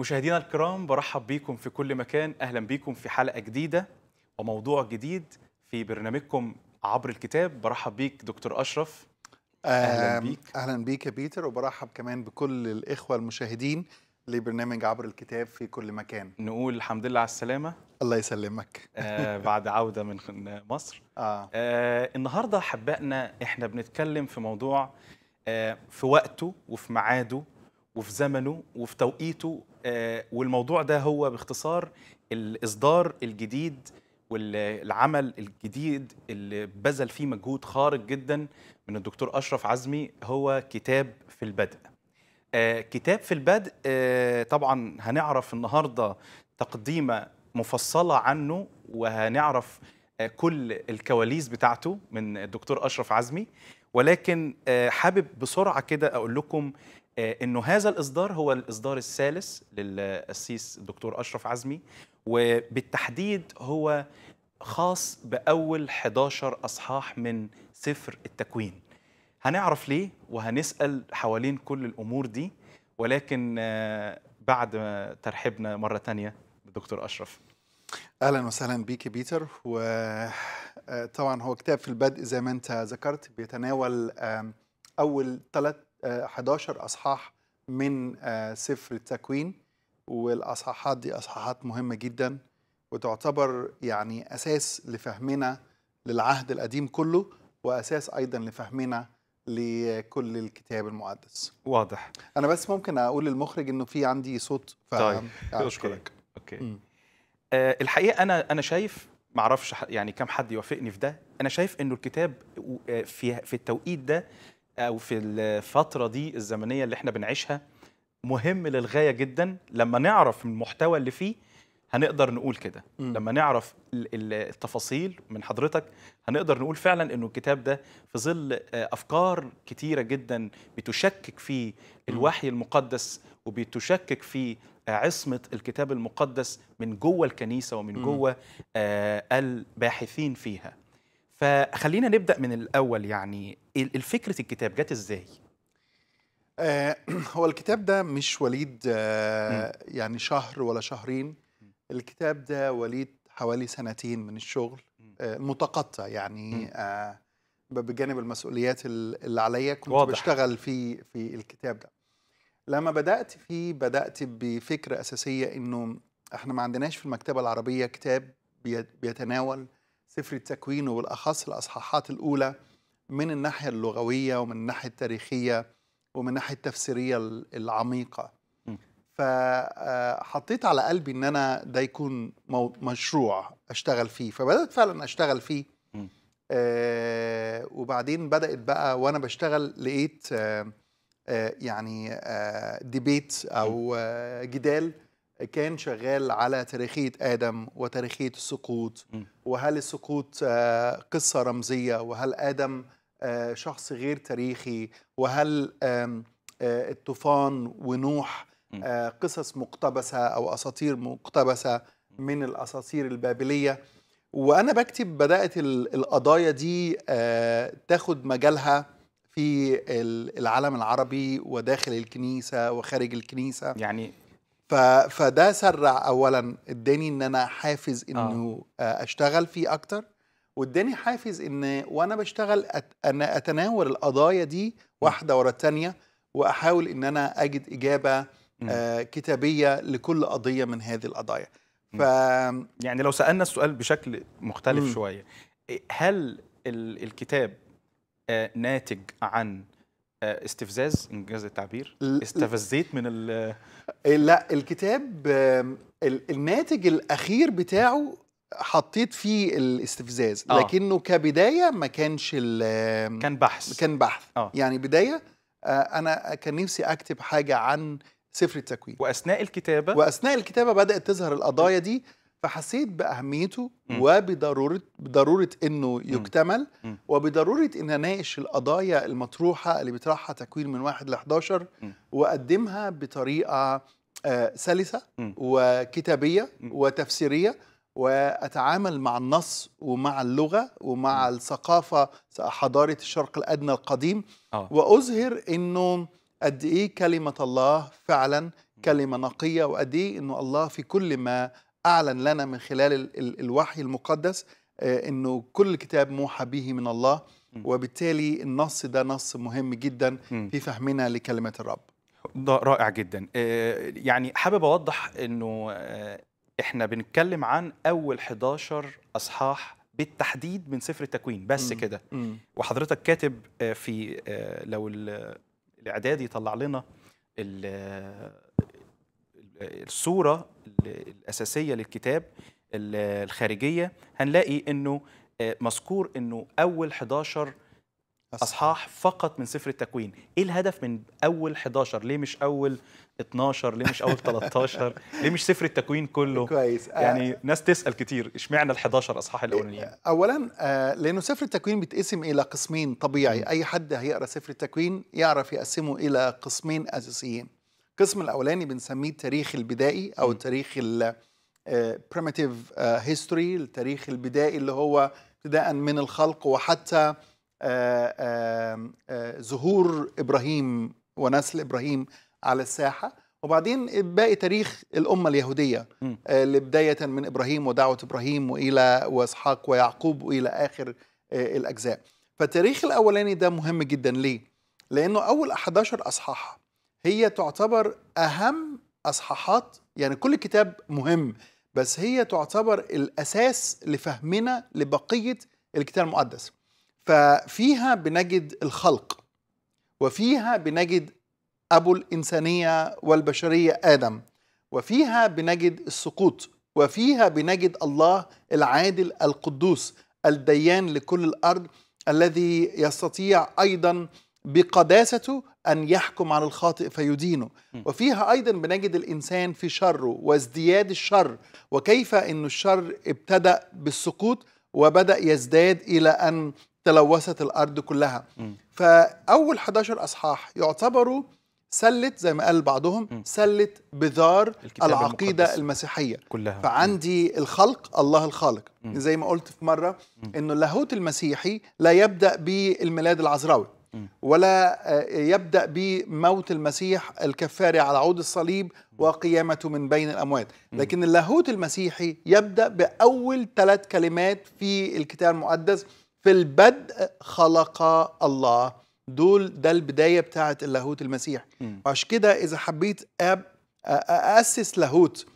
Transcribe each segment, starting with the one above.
مشاهدينا الكرام برحب بيكم في كل مكان اهلا بيكم في حلقه جديده وموضوع جديد في برنامجكم عبر الكتاب برحب بيك دكتور اشرف اهلا بيك اهلا بيك يا بيتر وبرحب كمان بكل الاخوه المشاهدين لبرنامج عبر الكتاب في كل مكان نقول الحمد لله على السلامه الله يسلمك آه بعد عوده من مصر آه. آه النهارده حبقنا احنا بنتكلم في موضوع آه في وقته وفي ميعاده وفي زمنه وفي توقيته آه، والموضوع ده هو باختصار الاصدار الجديد والعمل الجديد اللي بذل فيه مجهود خارق جدا من الدكتور اشرف عزمي هو كتاب في البدء آه، كتاب في البدء آه، طبعا هنعرف النهارده تقديمه مفصله عنه وهنعرف كل الكواليس بتاعته من الدكتور اشرف عزمي ولكن حابب بسرعه كده اقول لكم آه، انه هذا الاصدار هو الاصدار الثالث للقسيس الدكتور اشرف عزمي وبالتحديد هو خاص باول 11 اصحاح من سفر التكوين هنعرف ليه وهنسال حوالين كل الامور دي ولكن آه، بعد ما ترحبنا مره تانية بالدكتور اشرف اهلا وسهلا بيك بيتر وطبعا آه، هو كتاب في البدء زي ما انت ذكرت بيتناول اول ثلاث 11 آه، اصحاح من آه، سفر التكوين والاصحاحات دي اصحاحات مهمه جدا وتعتبر يعني اساس لفهمنا للعهد القديم كله واساس ايضا لفهمنا لكل الكتاب المقدس واضح انا بس ممكن اقول للمخرج انه في عندي صوت ف طيب اشكرك اوكي, أوكي. أه الحقيقه انا انا شايف معرفش يعني كم حد يوافقني في ده انا شايف انه الكتاب آه، في في التوقيت ده او في الفتره دي الزمنيه اللي احنا بنعيشها مهم للغايه جدا لما نعرف المحتوى اللي فيه هنقدر نقول كده لما نعرف التفاصيل من حضرتك هنقدر نقول فعلا انه الكتاب ده في ظل آه، افكار كتيره جدا بتشكك في الوحي المقدس وبتشكك في آه، عصمه الكتاب المقدس من جوه الكنيسه ومن جوه آه، الباحثين فيها فخلينا نبدا من الاول يعني الفكره الكتاب جت ازاي آه، هو الكتاب ده مش وليد آه، يعني شهر ولا شهرين الكتاب ده وليد حوالي سنتين من الشغل آه، متقطع يعني بجانب المسؤوليات اللي عليا كنت واضح. بشتغل في في الكتاب ده لما بدات فيه بدات بفكره اساسيه انه احنا ما عندناش في المكتبه العربيه كتاب بيتناول سفر التكوين وبالاخص الاصحاحات الاولى من الناحيه اللغويه ومن الناحيه التاريخيه ومن الناحيه التفسيريه العميقه فحطيت آه، على قلبي ان انا ده يكون مشروع اشتغل فيه فبدات فعلا اشتغل فيه آه وبعدين بدات بقى وانا بشتغل لقيت آه آه يعني ديبيت آه، او آه، جدال كان شغال على تاريخية آدم وتاريخية السقوط وهل السقوط آه، قصة رمزية وهل آدم آه، شخص غير تاريخي وهل آه، الطوفان ونوح قصص مقتبسة أو أساطير مقتبسة من الأساطير البابلية وأنا بكتب بدأت القضايا دي تاخد مجالها في العالم العربي وداخل الكنيسة وخارج الكنيسة يعني ف... فده سرع اولا اداني ان انا حافز آه. انه آه. اشتغل فيه اكتر واداني حافز ان وانا بشتغل أت... انا اتناول القضايا دي واحده ورا الثانيه واحاول ان انا اجد اجابه آه كتابيه لكل قضيه من هذه القضايا ف... يعني لو سالنا السؤال بشكل مختلف م. شويه إيه، هل الكتاب آه، ناتج عن آه، استفزاز انجاز التعبير استفزيت من ال آه، لا الكتاب آه، الناتج الاخير بتاعه حطيت فيه الاستفزاز آه. لكنه كبدايه ما كانش كان بحث كان بحث آه. يعني بدايه انا كان نفسي اكتب حاجه عن سفر التكوين واثناء الكتابه واثناء الكتابه بدات تظهر القضايا دي فحسيت باهميته م. وبضروره بضروره انه يكتمل م. وبضروره ان اناقش القضايا المطروحه اللي بيطرحها تكوين من واحد ل 11 واقدمها بطريقه آه، سلسه وكتابيه وتفسيريه واتعامل مع النص ومع اللغه ومع الثقافه حضاره الشرق الادنى القديم أوه. واظهر انه قد ايه كلمه الله فعلا كلمه نقيه وقد ايه انه الله في كل ما أعلن لنا من خلال ال ال الوحي المقدس آه، أنه كل كتاب موحى به من الله وبالتالي النص ده نص مهم جدا في فهمنا لكلمة الرب ده رائع جدا آه، يعني حابب أوضح أنه آه، احنا بنتكلم عن أول 11 أصحاح بالتحديد من سفر التكوين بس كده وحضرتك كاتب في لو الاعداد يطلع لنا الصوره الاساسيه للكتاب الخارجيه هنلاقي انه آه، مذكور انه اول 11 اصحاح فقط من سفر التكوين ايه الهدف من اول 11 ليه مش اول 12 ليه مش اول 13 ليه مش سفر التكوين كله كويس آه، يعني آه ناس تسال كتير اشمعنى ال11 اصحاح الاولانيين آه، اولا آه لانه سفر التكوين بيتقسم الى قسمين طبيعي اي حد هيقرا سفر التكوين يعرف يقسمه الى قسمين اساسيين القسم الاولاني بنسميه التاريخ البدائي او التاريخ البريميتيف هيستوري آه، آه، التاريخ البدائي اللي هو ابتداء من الخلق وحتى آه، ظهور ابراهيم ونسل ابراهيم على الساحه وبعدين باقي تاريخ الامه اليهوديه اللي بدايه من ابراهيم ودعوه ابراهيم والى واسحاق ويعقوب والى اخر الاجزاء فالتاريخ الاولاني ده مهم جدا ليه لانه اول 11 اصحاح هي تعتبر أهم أصحاحات يعني كل كتاب مهم بس هي تعتبر الأساس لفهمنا لبقية الكتاب المقدس ففيها بنجد الخلق وفيها بنجد أبو الإنسانية والبشرية آدم وفيها بنجد السقوط وفيها بنجد الله العادل القدوس الديان لكل الأرض الذي يستطيع أيضا بقداسته أن يحكم على الخاطئ فيدينه وفيها أيضا بنجد الإنسان في شره وازدياد الشر وكيف أن الشر ابتدأ بالسقوط وبدأ يزداد إلى أن تلوثت الأرض كلها فأول 11 أصحاح يعتبروا سلة زي ما قال بعضهم سلة بذار العقيدة المقدس. المسيحية كلها فعندي الخلق الله الخالق زي ما قلت في مرة أنه اللاهوت المسيحي لا يبدأ بالميلاد العذراوي ولا آه، يبدأ بموت المسيح الكفاري على عود الصليب وقيامته من بين الأموات لكن اللاهوت المسيحي يبدأ بأول ثلاث كلمات في الكتاب المقدس في البدء خلق الله دول ده البداية بتاعة اللاهوت المسيحي وعشان كده إذا حبيت أب لاهوت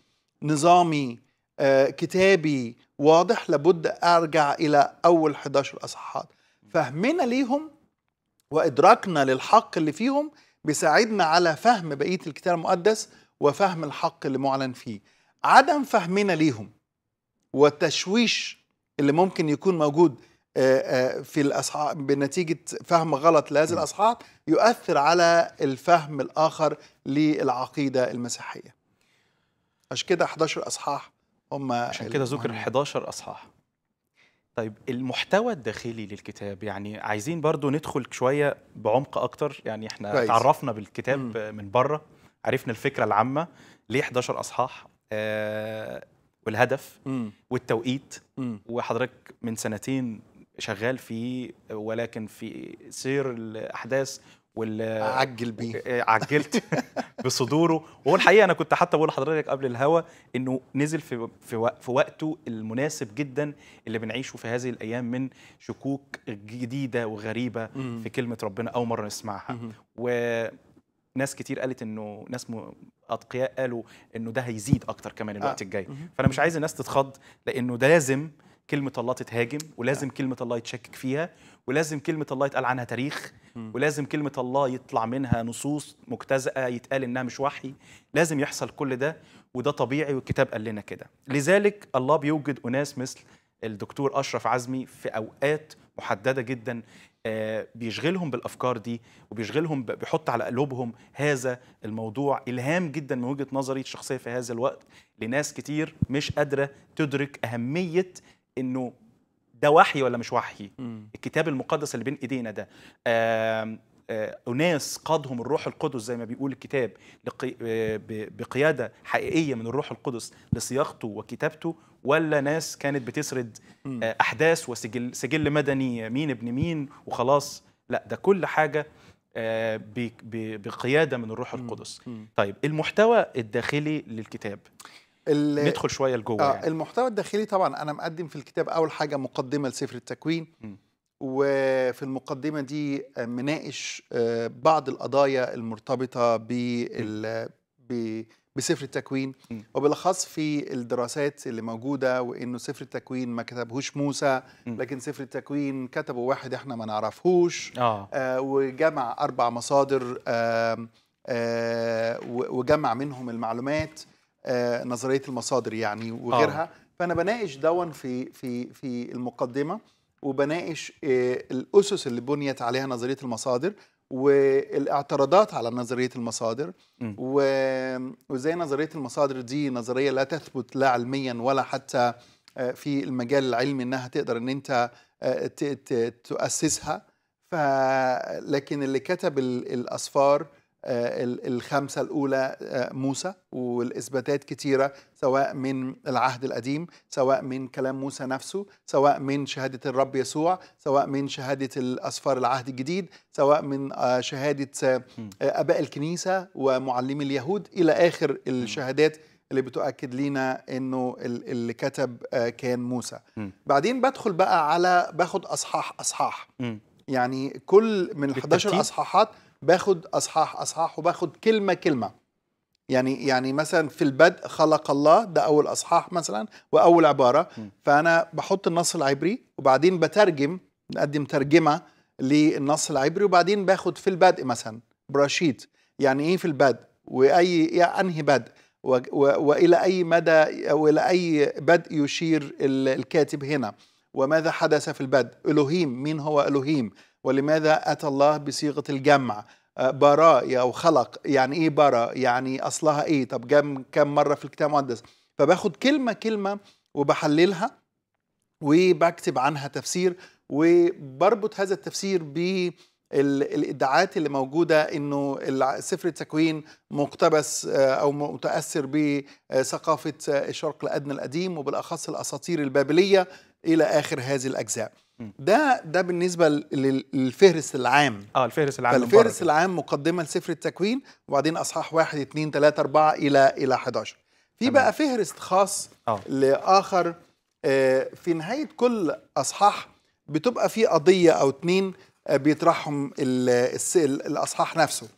نظامي آه، كتابي واضح لابد أرجع إلى أول 11 أصحاحات فهمنا ليهم وإدراكنا للحق اللي فيهم بيساعدنا على فهم بقية الكتاب المقدس وفهم الحق اللي معلن فيه عدم فهمنا ليهم والتشويش اللي ممكن يكون موجود آه، آه، في الأصحاح بنتيجة فهم غلط لهذه الأصحاح يؤثر على الفهم الآخر للعقيدة المسيحية عشان كده 11 أصحاح هم عشان كده ذكر 11 أصحاح طيب المحتوى الداخلي للكتاب يعني عايزين برضو ندخل شوية بعمق أكتر يعني احنا كويس. تعرفنا بالكتاب مم. من بره عرفنا الفكرة العامة ليه 11 أصحاح آه والهدف مم. والتوقيت مم. وحضرتك من سنتين شغال فيه ولكن في سير الأحداث وال عجل بيه آه، عجلت بصدوره وهو الحقيقه انا كنت حتى بقول لحضرتك قبل الهوا انه نزل في في, في وقته المناسب جدا اللي بنعيشه في هذه الايام من شكوك جديده وغريبه مم. في كلمه ربنا اول مره نسمعها مم. وناس كتير قالت انه ناس اتقياء قالوا انه ده هيزيد اكتر كمان الوقت آه. الجاي فانا مش عايز الناس تتخض لانه ده لازم كلمه الله تتهاجم ولازم نعم. كلمه الله يتشكك فيها ولازم كلمه الله يتقال عنها تاريخ ولازم كلمه الله يطلع منها نصوص مجتزاه يتقال انها مش وحي لازم يحصل كل ده وده طبيعي والكتاب قال لنا كده لذلك الله بيوجد اناس مثل الدكتور اشرف عزمي في اوقات محدده جدا آه، بيشغلهم بالافكار دي وبيشغلهم بيحط على قلوبهم هذا الموضوع الهام جدا من وجهه نظري الشخصيه في هذا الوقت لناس كتير مش قادره تدرك اهميه انه ده وحي ولا مش وحي مم. الكتاب المقدس اللي بين ايدينا ده آه، أناس قادهم الروح القدس زي ما بيقول الكتاب آه، بقيادة حقيقية من الروح القدس لصياغته وكتابته ولا ناس كانت بتسرد آه، أحداث وسجل سجل مدني مين ابن مين وخلاص لا ده كل حاجة بقيادة من الروح القدس طيب المحتوى الداخلي للكتاب ندخل شويه لجوه آه يعني. المحتوى الداخلي طبعا انا مقدم في الكتاب اول حاجه مقدمه لسفر التكوين م. وفي المقدمه دي مناقش آه، بعض القضايا المرتبطه بال بسفر التكوين وبالاخص في الدراسات اللي موجوده وانه سفر التكوين ما كتبهوش موسى لكن سفر التكوين كتبه واحد احنا ما نعرفهوش آه. آه وجمع اربع مصادر آه آه وجمع منهم المعلومات آه، نظريه المصادر يعني وغيرها آه. فانا بناقش دون في في في المقدمه وبناقش آه، الاسس اللي بنيت عليها نظريه المصادر والاعتراضات على نظريه المصادر م. وازاي نظريه المصادر دي نظريه لا تثبت لا علميا ولا حتى آه، في المجال العلمي انها تقدر ان انت تؤسسها لكن اللي كتب الاصفار آه، الخمسة الأولى آه، موسى والإثباتات كتيرة سواء من العهد القديم سواء من كلام موسى نفسه سواء من شهادة الرب يسوع سواء من شهادة الأسفار العهد الجديد سواء من آه، شهادة أباء الكنيسة ومعلمي اليهود إلى آخر الشهادات اللي بتؤكد لينا انه اللي كتب كان موسى بعدين بدخل بقى على باخد اصحاح اصحاح يعني كل من 11 اصحاحات باخد اصحاح اصحاح وباخد كلمه كلمه يعني يعني مثلا في البدء خلق الله ده اول اصحاح مثلا واول عباره فانا بحط النص العبري وبعدين بترجم نقدم ترجمه للنص العبري وبعدين باخد في البدء مثلا برشيد يعني ايه في البدء واي يعني انهي بدء و... و... والى اي مدى والى اي بدء يشير الكاتب هنا وماذا حدث في البدء الوهيم مين هو الوهيم ولماذا أتى الله بصيغة الجمع آه، براء أو خلق يعني إيه براء يعني أصلها إيه طب جم كم مرة في الكتاب المقدس فباخد كلمة كلمة وبحللها وبكتب عنها تفسير وبربط هذا التفسير ب الادعاءات اللي موجوده انه سفر التكوين مقتبس آه، او متاثر بثقافه الشرق آه، الادنى القديم وبالاخص الاساطير البابليه الى اخر هذه الاجزاء. ده ده بالنسبه للفهرس العام اه الفهرس العام الفهرس العام مقدمه لسفر التكوين وبعدين اصحاح 1 2 3 4 الى الى 11 في بقى فهرس خاص آه. لاخر آه في نهايه كل اصحاح بتبقى في قضيه او اتنين آه بيطرحهم الاصحاح نفسه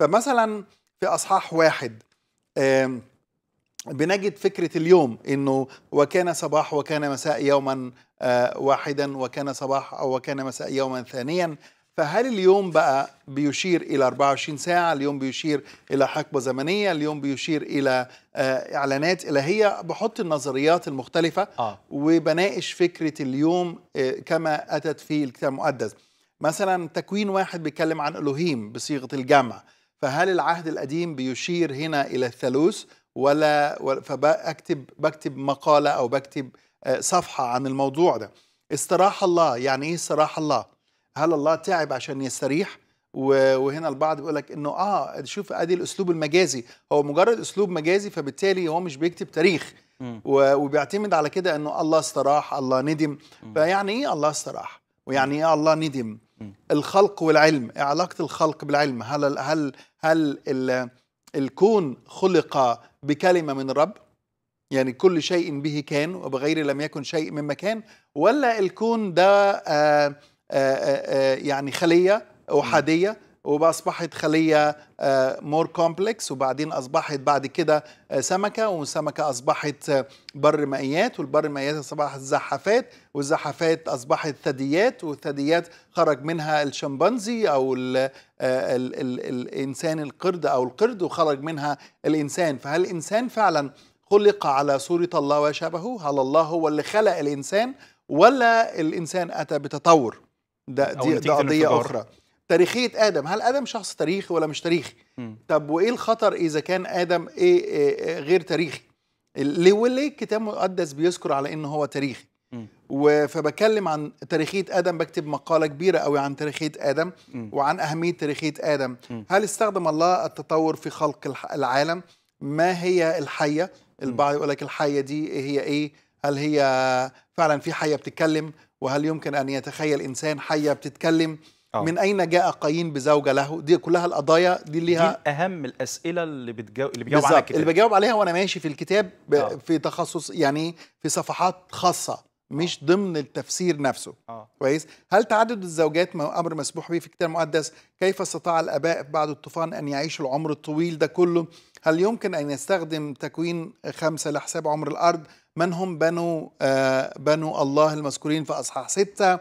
فمثلا في اصحاح واحد آه بنجد فكره اليوم انه وكان صباح وكان مساء يوما آه، واحدا وكان صباح أو وكان مساء يوما ثانيا فهل اليوم بقى بيشير إلى 24 ساعة اليوم بيشير إلى حقبة زمنية اليوم بيشير إلى آه، إعلانات إلهية بحط النظريات المختلفة آه. وبناقش فكرة اليوم آه، كما أتت في الكتاب المقدس مثلا تكوين واحد بيتكلم عن الوهيم بصيغه الجمع فهل العهد القديم بيشير هنا الى الثالوث ولا فبكتب بكتب مقاله او بكتب آه، صفحة عن الموضوع ده استراح الله يعني ايه استراح الله هل الله تعب عشان يستريح وهنا البعض بيقول لك انه اه شوف ادي الاسلوب المجازي هو مجرد اسلوب مجازي فبالتالي هو مش بيكتب تاريخ وبيعتمد على كده انه الله استراح الله ندم فيعني ايه الله استراح ويعني ايه الله ندم الخلق والعلم علاقه الخلق بالعلم هل هل هل الكون خلق بكلمه من الرب يعني كل شيء به كان وبغير لم يكن شيء مما كان ولا الكون ده آآ آه، آآ آه، آه، يعني خلية أحادية وأصبحت خلية مور كومبلكس وبعدين أصبحت بعد كده سمكة والسمكة أصبحت بر مائيات والبر مائيات أصبحت زحافات والزحافات أصبحت ثدييات والثدييات خرج منها الشمبانزي أو الـ الـ الـ الإنسان القرد أو القرد وخرج منها الإنسان فهل الإنسان فعلاً خلق على صورة الله وشبهه هل الله هو اللي خلق الإنسان ولا الإنسان أتى بتطور ده, دي ده قضية أخرى تاريخية آدم هل آدم شخص تاريخي ولا مش تاريخي م. طب وإيه الخطر إذا كان آدم إيه،, إيه, إيه غير تاريخي ليه وليه الكتاب المقدس بيذكر على إنه هو تاريخي فبتكلم عن تاريخية آدم بكتب مقالة كبيرة أوي عن تاريخية آدم م. وعن أهمية تاريخية آدم م. هل استخدم الله التطور في خلق العالم ما هي الحية البعض يقول لك الحية دي هي إيه هل هي فعلا في حية بتتكلم وهل يمكن أن يتخيل إنسان حية بتتكلم أوه. من اين جاء قايين بزوجه له دي كلها القضايا دي ليها دي اهم الاسئله اللي بتجاوب اللي بيجاوب عليها الكتاب اللي بجاوب عليها وانا ماشي في الكتاب ب... آه. في تخصص يعني في صفحات خاصه مش ضمن التفسير نفسه آه. كويس هل تعدد الزوجات امر مسموح به في الكتاب المقدس كيف استطاع الاباء بعد الطوفان ان يعيشوا العمر الطويل ده كله هل يمكن ان يستخدم تكوين خمسة لحساب عمر الارض من هم بنو آه بنو الله المذكورين في اصحاح ستة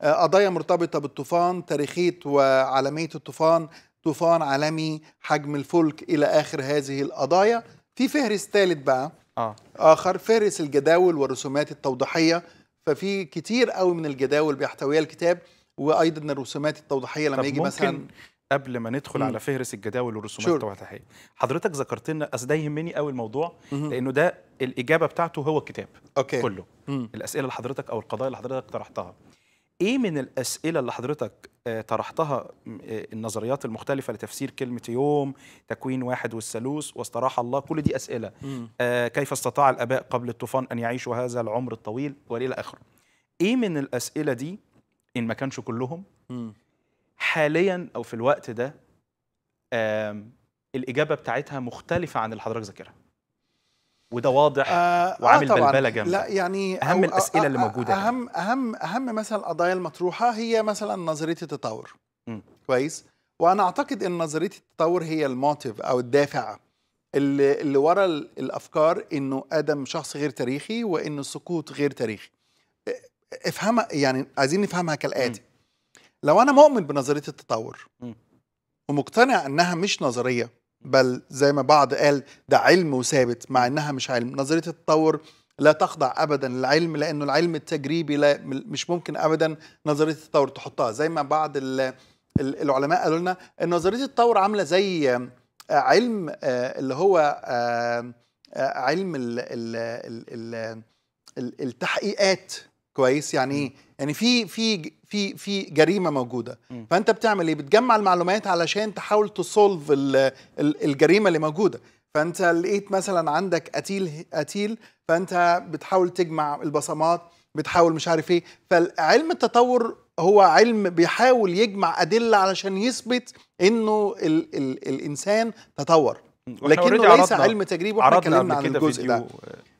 آه قضايا مرتبطه بالطوفان تاريخيه وعالميه الطوفان طوفان عالمي حجم الفلك الى اخر هذه القضايا في فهرس ثالث بقى آه. اخر فهرس الجداول والرسومات التوضيحيه ففي كتير قوي من الجداول بيحتويها الكتاب وايضا الرسومات التوضيحيه لما يجي مثلا قبل ما ندخل مم. على فهرس الجداول والرسومات sure. التوضيحيه حضرتك ذكرت لنا اصل ده يهمني قوي الموضوع مم. لانه ده الاجابه بتاعته هو الكتاب okay. كله مم. الاسئله اللي حضرتك او القضايا اللي حضرتك طرحتها ايه من الاسئله اللي حضرتك آه، طرحتها آه، النظريات المختلفه لتفسير كلمه يوم تكوين واحد والثالوث واستراح الله كل دي اسئله آه كيف استطاع الاباء قبل الطوفان ان يعيشوا هذا العمر الطويل والى اخره ايه من الاسئله دي ان ما كانش كلهم حاليا او في الوقت ده الاجابه بتاعتها مختلفه عن اللي حضرتك ذاكرها وده واضح آه, آه، وعامل آه بلبله جامده لا يعني اهم الاسئله أو اللي موجوده اهم يعني. اهم اهم مثلا القضايا المطروحه هي مثلا نظريه التطور م. كويس وانا اعتقد ان نظريه التطور هي الموتيف او الدافع اللي, اللي ورا الافكار انه ادم شخص غير تاريخي وانه السقوط غير تاريخي افهمها يعني عايزين نفهمها كالاتي لو انا مؤمن بنظريه التطور م. ومقتنع انها مش نظريه بل زي ما بعض قال ده علم وثابت مع انها مش علم نظريه التطور لا تخضع ابدا للعلم لانه العلم التجريبي لا مش ممكن ابدا نظريه التطور تحطها زي ما بعض العلماء قالوا لنا ان نظريه التطور عامله زي آه، علم آه، اللي هو آه، علم التحقيقات كويس يعني ايه يعني في في في في جريمه موجوده فانت بتعمل ايه بتجمع المعلومات علشان تحاول تسولف الجريمه اللي موجوده فانت لقيت مثلا عندك قتيل قتيل فانت بتحاول تجمع البصمات بتحاول مش عارف ايه فعلم التطور هو علم بيحاول يجمع ادله علشان يثبت انه الـ الـ الانسان تطور لكنه ليس علم تجريبي احنا اتكلمنا عن الجزء ده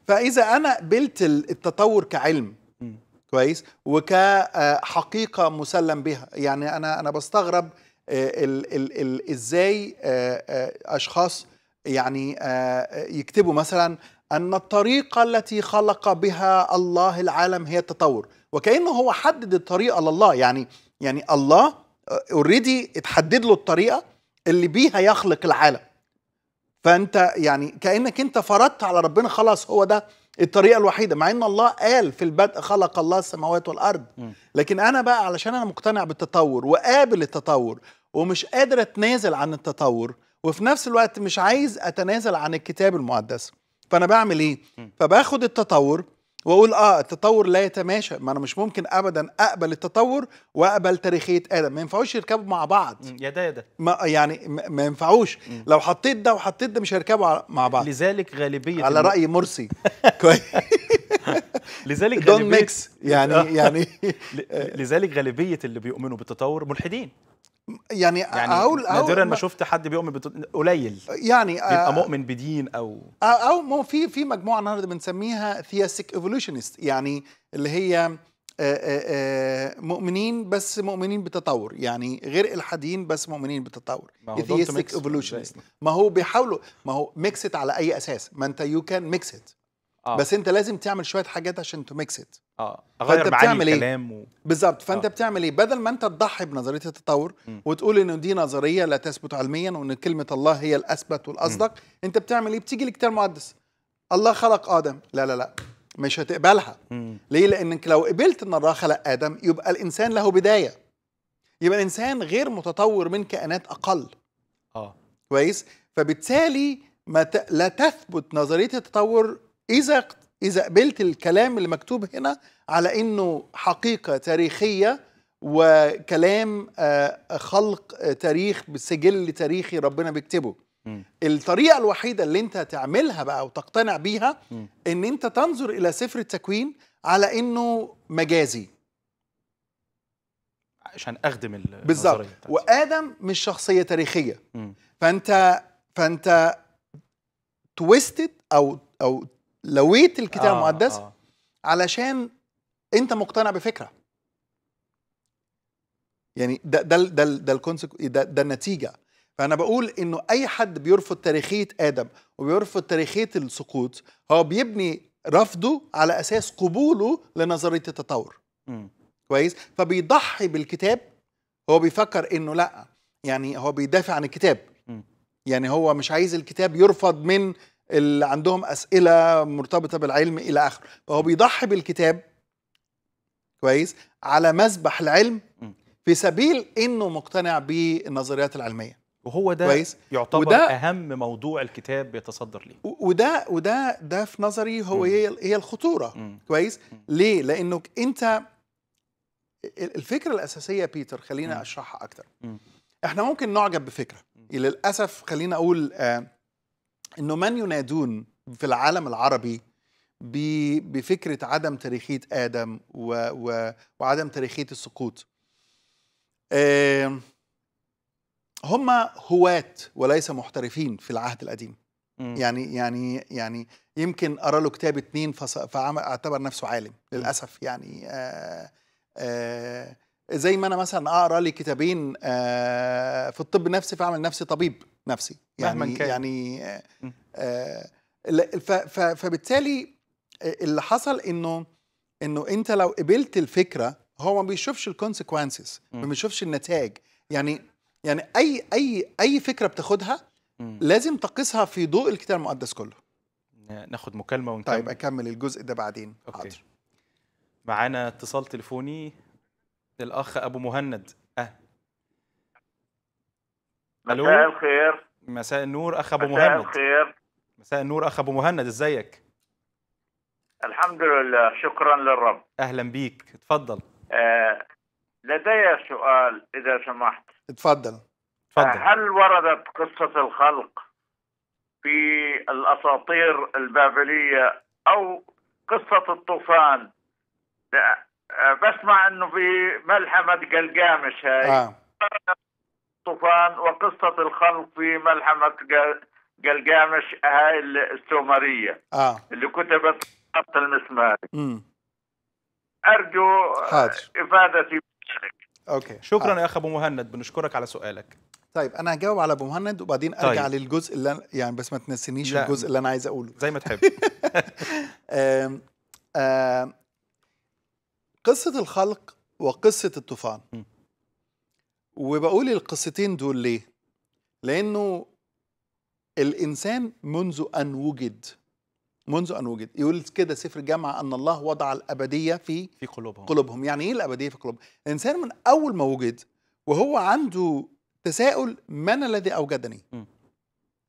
فاذا انا قبلت التطور كعلم كويس وكحقيقه مسلم بها يعني انا انا بستغرب الـ آه، الـ الـ ازاي آه، آه، اشخاص يعني يكتبوا مثلا ان الطريقه التي خلق بها الله العالم هي التطور وكانه هو حدد الطريقه لله يعني يعني الله اوريدي اتحدد له الطريقه اللي بيها يخلق العالم فانت يعني كانك انت فرضت على ربنا خلاص هو ده الطريقه الوحيده مع ان الله قال في البدء خلق الله السماوات والارض لكن انا بقى علشان انا مقتنع بالتطور وقابل التطور ومش قادر اتنازل عن التطور وفي نفس الوقت مش عايز اتنازل عن الكتاب المقدس فانا بعمل ايه فباخد التطور واقول اه التطور لا يتماشى ما انا مش ممكن ابدا اقبل التطور واقبل تاريخيه ادم ما ينفعوش يركبوا مع بعض يا ده يا ده ما يعني ما ينفعوش لو حطيت ده وحطيت ده مش هيركبوا مع بعض لذلك غالبيه على الم... راي مرسي كويس لذلك غالبيه ميكس يعني آه. يعني لذلك غالبيه اللي بيؤمنوا بالتطور ملحدين يعني يعني أقول أقول نادرا ما شفت حد بيؤمن بتط... قليل يعني بيبقى آه، مؤمن بدين او آه، او مو في في مجموعه النهارده بنسميها ثياسيك ايفولوشنست يعني اللي هي آه، مؤمنين بس مؤمنين بتطور يعني غير الحاديين بس مؤمنين بتطور ما هو أيوة. بيحاولوا ما هو ميكس على اي اساس ما انت يو كان ميكس آه. بس انت لازم تعمل شويه حاجات عشان تو ميكس ات اه اغير معاني إيه؟ الكلام إيه؟ و... بالظبط فانت آه. بتعمل ايه بدل ما انت تضحي بنظريه التطور م. وتقول ان دي نظريه لا تثبت علميا وان كلمه الله هي الاثبت والاصدق م. انت بتعمل ايه بتيجي لكتاب مقدس الله خلق ادم لا لا لا مش هتقبلها م. ليه لانك لو قبلت ان الله خلق ادم يبقى الانسان له بدايه يبقى الانسان غير متطور من كائنات اقل اه كويس فبالتالي ما ت... لا تثبت نظريه التطور اذا اذا قبلت الكلام اللي مكتوب هنا على انه حقيقه تاريخيه وكلام آه، خلق آه، تاريخ بسجل تاريخي ربنا بيكتبه م. الطريقه الوحيده اللي انت تعملها بقى وتقتنع بيها م. ان انت تنظر الى سفر التكوين على انه مجازي عشان اخدم بالظبط وادم مش شخصيه تاريخيه م. فانت فانت تويستد او او لويت الكتاب آه المقدس آه. علشان انت مقتنع بفكره يعني ده ده ده ده, ده, ده النتيجه فانا بقول انه اي حد بيرفض تاريخيه ادم وبيرفض تاريخيه السقوط هو بيبني رفضه على اساس قبوله لنظريه التطور م. كويس فبيضحي بالكتاب هو بيفكر انه لا يعني هو بيدافع عن الكتاب م. يعني هو مش عايز الكتاب يرفض من اللي عندهم اسئله مرتبطه بالعلم الى اخره فهو بيضحي بالكتاب كويس على مذبح العلم في سبيل انه مقتنع بالنظريات العلميه وهو ده كويس؟ يعتبر وده اهم موضوع الكتاب بيتصدر ليه وده وده ده في نظري هو هي هي الخطوره مم. كويس مم. ليه لانك انت الفكره الاساسيه بيتر خلينا اشرحها اكتر مم. احنا ممكن نعجب بفكره مم. للاسف خلينا اقول آه انه من ينادون في العالم العربي بفكره عدم تاريخيه ادم و و وعدم تاريخيه السقوط هم هواة وليس محترفين في العهد القديم م. يعني يعني يعني يمكن قرا له كتاب اثنين فاعتبر نفسه عالم للاسف يعني آآ آه، آآ آه، زي ما انا مثلا اقرا لي كتابين آه، في الطب النفسي فاعمل نفسي طبيب نفسي يعني مهما كان. يعني آه، فبالتالي اللي حصل انه انه انت لو قبلت الفكره هو ما بيشوفش الكونسيكونسز ما بيشوفش النتائج يعني يعني اي اي اي فكره بتاخدها لازم تقيسها في ضوء الكتاب المقدس كله ناخد مكالمه ونكمل طيب اكمل الجزء ده بعدين أوكي. حاضر معانا اتصال تليفوني الاخ ابو مهند اه مساء الخير مساء النور اخ ابو مهند مساء الخير مساء النور اخ ابو مهند ازيك الحمد لله شكرا للرب اهلا بيك اتفضل آه لدي سؤال اذا سمحت اتفضل اتفضل آه، هل وردت قصه الخلق في الاساطير البابليه او قصه الطوفان آه، بسمع انه في ملحمه قلقامش هاي آه. طوفان وقصه الخلق في ملحمه قلقامش هاي السومريه آه. اللي كتبت خط المسماري ارجو حاج. افادتي اوكي شكرا آه. يا اخ ابو مهند بنشكرك على سؤالك طيب انا هجاوب على ابو مهند وبعدين ارجع طيب. للجزء اللي أنا يعني بس ما تنسينيش الجزء اللي انا عايز اقوله زي ما تحب قصه الخلق وقصه الطوفان وبقول القصتين دول ليه لانه الانسان منذ ان وجد منذ ان وجد يقول كده سفر الجامعه ان الله وضع الابديه في في قلوبهم قلوبهم يعني ايه الابديه في قلوبهم الانسان من اول ما وجد وهو عنده تساؤل من الذي اوجدني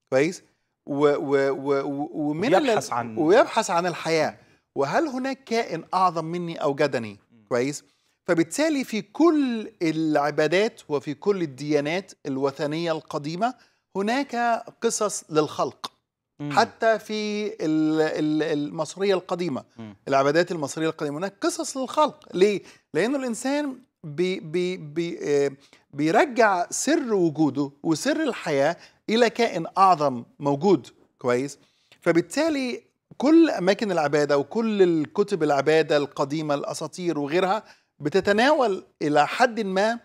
كويس و و و ومن ويبحث عن ويبحث عن الحياه وهل هناك كائن اعظم مني اوجدني كويس فبالتالي في كل العبادات وفي كل الديانات الوثنيه القديمه هناك قصص للخلق مم. حتى في المصريه القديمه مم. العبادات المصريه القديمه هناك قصص للخلق ليه لان الانسان بي بي بي آه، بيرجع سر وجوده وسر الحياه الى كائن اعظم موجود كويس فبالتالي كل أماكن العبادة وكل الكتب العبادة القديمة الأساطير وغيرها بتتناول إلى حد ما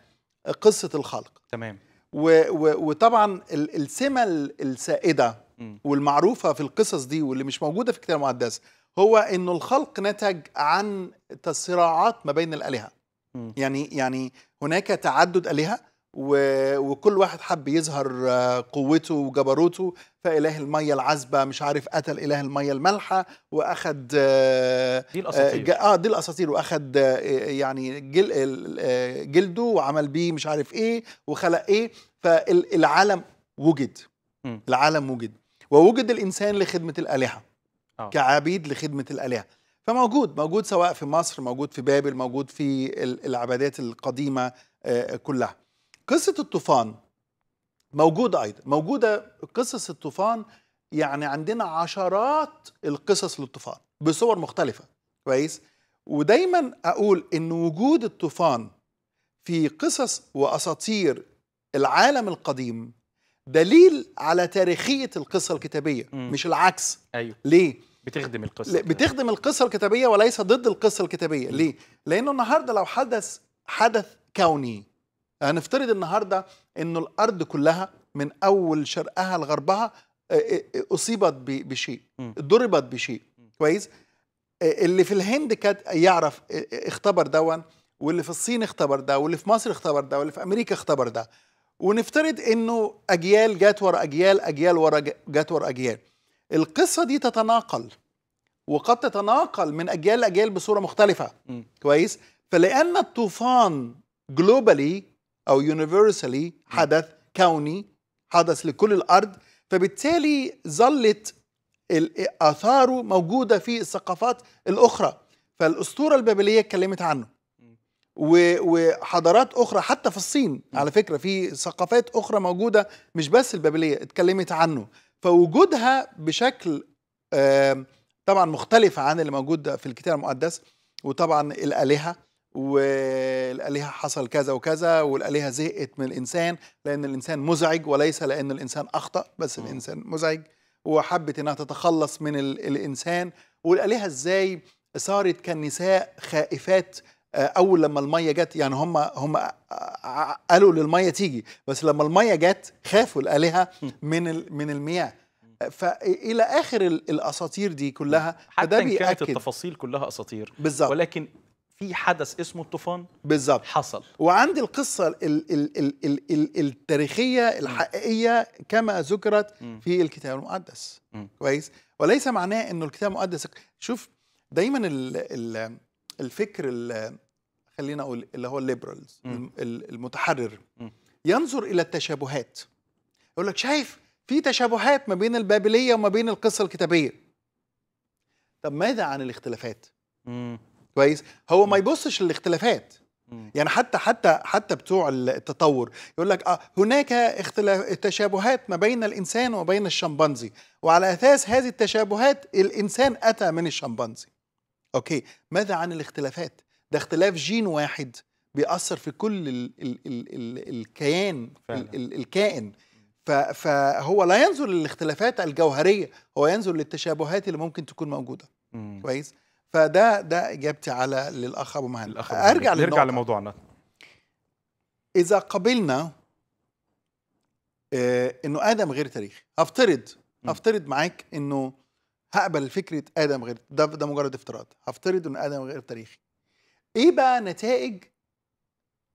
قصة الخلق تمام و و وطبعا السمة السائدة والمعروفة في القصص دي واللي مش موجودة في الكتاب المقدس هو انه الخلق نتج عن صراعات ما بين الالهه م. يعني يعني هناك تعدد الهه وكل واحد حب يظهر آه، قوته وجبروته فإله المية العذبة مش عارف قتل إله المية المالحة وأخد آه، دي آه، الأساطير آه دي الأساطير وأخد يعني جل جلده وعمل بيه مش عارف إيه وخلق إيه فالعالم وجد م. العالم وجد ووجد الإنسان لخدمة الآلهة كعبيد لخدمة الآلهة فموجود موجود سواء في مصر موجود في بابل موجود في العبادات القديمة كلها قصة الطوفان موجودة أيضا موجودة قصص الطوفان يعني عندنا عشرات القصص للطوفان بصور مختلفة كويس ودايما أقول إن وجود الطوفان في قصص وأساطير العالم القديم دليل على تاريخية القصة الكتابية مم. مش العكس أيوه. ليه؟ بتخدم القصة بتخدم القصة الكتابية وليس ضد القصة الكتابية مم. ليه؟ لأنه النهاردة لو حدث حدث كوني هنفترض النهارده انه الارض كلها من اول شرقها لغربها آه، آه، آه، اصيبت بشيء ضربت بشيء كويس اللي في الهند كان يعرف اختبر دون واللي في الصين اختبر ده واللي في مصر اختبر ده واللي في امريكا اختبر ده ونفترض انه اجيال جات ورا اجيال اجيال ورا جات ورا اجيال القصه دي تتناقل وقد تتناقل من اجيال لاجيال بصوره مختلفه م. كويس فلان الطوفان جلوبالي او يونيفرسالي نعم. حدث كوني حدث لكل الارض فبالتالي ظلت اثاره موجوده في الثقافات الاخرى فالاسطوره البابليه اتكلمت عنه وحضارات اخرى حتى في الصين على فكره في ثقافات اخرى موجوده مش بس البابليه اتكلمت عنه فوجودها بشكل طبعا مختلف عن اللي موجود في الكتاب المقدس وطبعا الالهه والآلهة حصل كذا وكذا والآلهة زهقت من الإنسان لأن الإنسان مزعج وليس لأن الإنسان أخطأ بس م. الإنسان مزعج وحبت إنها تتخلص من الإنسان والآلهة إزاي صارت كنساء خائفات آه، اول لما الميه جت يعني هم هم آه، آه، قالوا للميه تيجي بس لما الميه جت خافوا الالهه من من المياه فالى اخر الاساطير دي كلها حتى ده بيأكد كانت التفاصيل كلها اساطير بالظبط ولكن في حدث اسمه الطوفان بالظبط حصل وعندي القصه الـ الـ الـ الـ الـ التاريخيه الحقيقيه كما ذكرت في الكتاب المقدس كويس وليس معناه انه الكتاب المقدس شوف دايما الـ الـ الفكر الـ خلينا اقول اللي هو الليبرالز المتحرر ينظر الى التشابهات يقول لك شايف في تشابهات ما بين البابليه وما بين القصه الكتابيه طب ماذا عن الاختلافات؟ كويس هو ما يبصش للاختلافات يعني حتى حتى حتى بتوع التطور يقول لك آه هناك اختلاف تشابهات ما بين الانسان وبين الشمبانزي وعلى اساس هذه التشابهات الانسان اتى من الشمبانزي اوكي ماذا عن الاختلافات ده اختلاف جين واحد بيأثر في كل الـ الـ الـ الـ الكيان الـ الـ الكائن فهو لا ينظر للاختلافات الجوهريه هو ينظر للتشابهات اللي ممكن تكون موجوده كويس فده ده اجابتي على للاخ ابو مهند الأخ أبو ارجع نرجع لموضوعنا اذا قبلنا آه انه ادم غير تاريخي هفترض افترض هفترض معاك انه هقبل فكره ادم غير ده ده مجرد افتراض هفترض ان ادم غير تاريخي ايه بقى نتائج